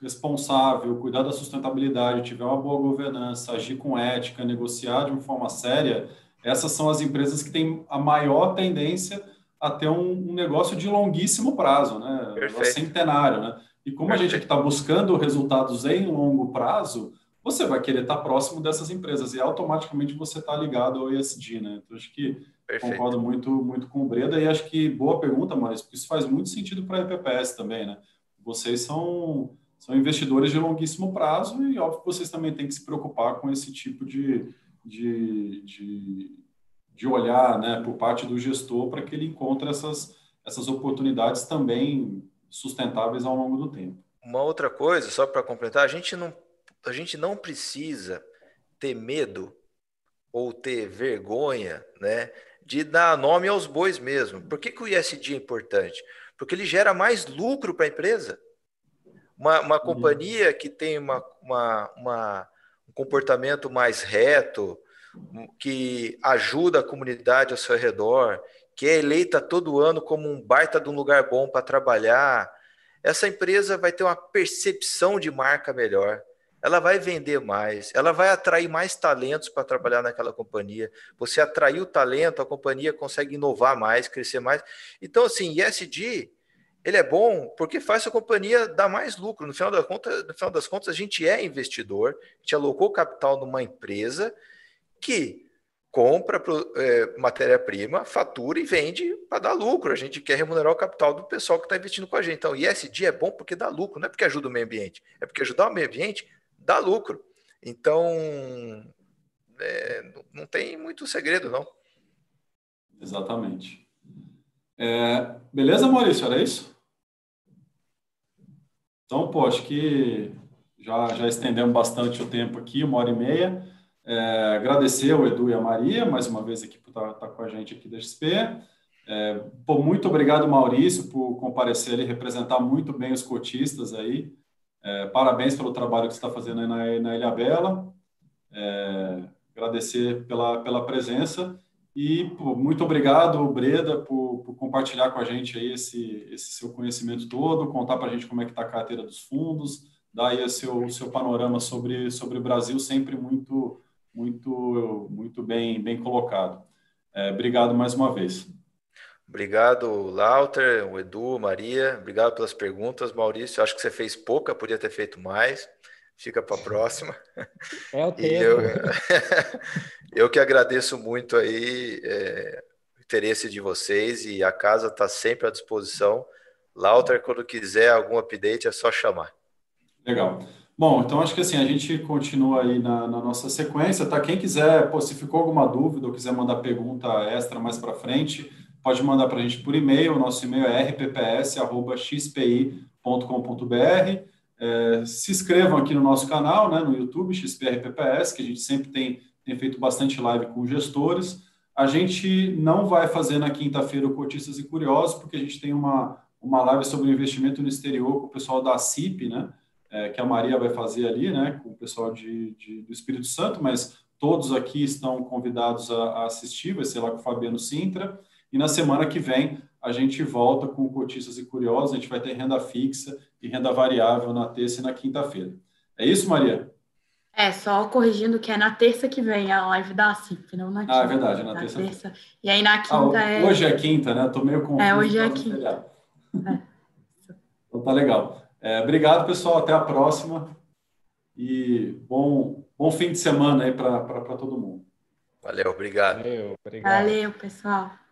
responsável, cuidar da sustentabilidade, tiver uma boa governança, agir com ética, negociar de uma forma séria, essas são as empresas que têm a maior tendência a ter um, um negócio de longuíssimo prazo, né? Perfeito. Centenário, né? E como Perfeito. a gente está buscando resultados em longo prazo, você vai querer estar próximo dessas empresas e automaticamente você está ligado ao ESG, né? Então, acho que Perfeito. concordo muito, muito com o Breda e acho que boa pergunta, Maris, porque isso faz muito sentido para a EPPS também, né? Vocês são, são investidores de longuíssimo prazo e, óbvio, vocês também têm que se preocupar com esse tipo de, de, de, de olhar né, por parte do gestor para que ele encontre essas, essas oportunidades também sustentáveis ao longo do tempo. Uma outra coisa, só para completar, a gente não a gente não precisa ter medo ou ter vergonha, né, de dar nome aos bois mesmo. Por que, que o ISD é importante? Porque ele gera mais lucro para a empresa. Uma, uma uhum. companhia que tem uma, uma, uma, um comportamento mais reto, que ajuda a comunidade ao seu redor, que é eleita todo ano como um baita de um lugar bom para trabalhar, essa empresa vai ter uma percepção de marca melhor, ela vai vender mais, ela vai atrair mais talentos para trabalhar naquela companhia. Você atraiu talento, a companhia consegue inovar mais, crescer mais. Então, assim, ESG ele é bom porque faz a companhia dar mais lucro. No final, das contas, no final das contas, a gente é investidor, a gente alocou capital numa empresa que compra é, matéria-prima, fatura e vende para dar lucro. A gente quer remunerar o capital do pessoal que está investindo com a gente. Então, ISD é bom porque dá lucro, não é porque ajuda o meio ambiente. É porque ajudar o meio ambiente dá lucro. Então, é, não tem muito segredo, não. Exatamente. É, beleza, Maurício? Era isso? Então, pô, acho que já, já estendemos bastante o tempo aqui, uma hora e meia. É, agradecer ao Edu e a Maria, mais uma vez aqui por tá, estar, tá com a gente aqui da XP. É, pô, muito obrigado, Maurício, por comparecer e representar muito bem os cotistas aí. É, parabéns pelo trabalho que você está fazendo aí na, na Ilha Bela. É, agradecer pela, pela presença e pô, muito obrigado, Breda, por, por, compartilhar com a gente aí esse, esse seu conhecimento todo, contar para a gente como é que está a carteira dos fundos, dar aí o seu, seu panorama sobre, sobre o Brasil, sempre muito muito muito bem bem colocado. É, obrigado mais uma vez. Obrigado, Lauter, o Edu, Maria. Obrigado pelas perguntas, Maurício. Acho que você fez pouca, podia ter feito mais. Fica para a próxima. É o [laughs] tempo. Eu, né? [laughs] eu, que agradeço muito aí é, o interesse de vocês e a casa está sempre à disposição. Lauter, quando quiser algum update, é só chamar. Legal. Bom, então acho que assim, a gente continua aí na, na nossa sequência, tá? Quem quiser, pô, se ficou alguma dúvida ou quiser mandar pergunta extra mais para frente, pode mandar para a gente por e-mail. Nosso e-mail é rpps.xpi.com.br. É, se inscrevam aqui no nosso canal, né, no YouTube, XPRPPS, que a gente sempre tem, tem feito bastante live com gestores. A gente não vai fazer na quinta-feira o Cotistas e Curiosos, porque a gente tem uma, uma live sobre investimento no exterior com o pessoal da CIP, né, é, que a Maria vai fazer ali, né, com o pessoal de, de do Espírito Santo, mas todos aqui estão convidados a, a assistir, vai ser lá com o Fabiano Sintra. E na semana que vem a gente volta com cotistas e curiosos. A gente vai ter renda fixa e renda variável na terça e na quinta-feira. É isso, Maria? É, só corrigindo que é na terça que vem a live da CIP, não na quinta. Ah, é verdade, é na, na terça. terça. E aí na ah, quinta ah, é. Hoje é quinta, né? Tô meio com. É, hoje é quinta. É. [laughs] Então tá legal. É, obrigado, pessoal. Até a próxima. E bom, bom fim de semana aí para todo mundo. Valeu, obrigado. Valeu, obrigado. Valeu, pessoal.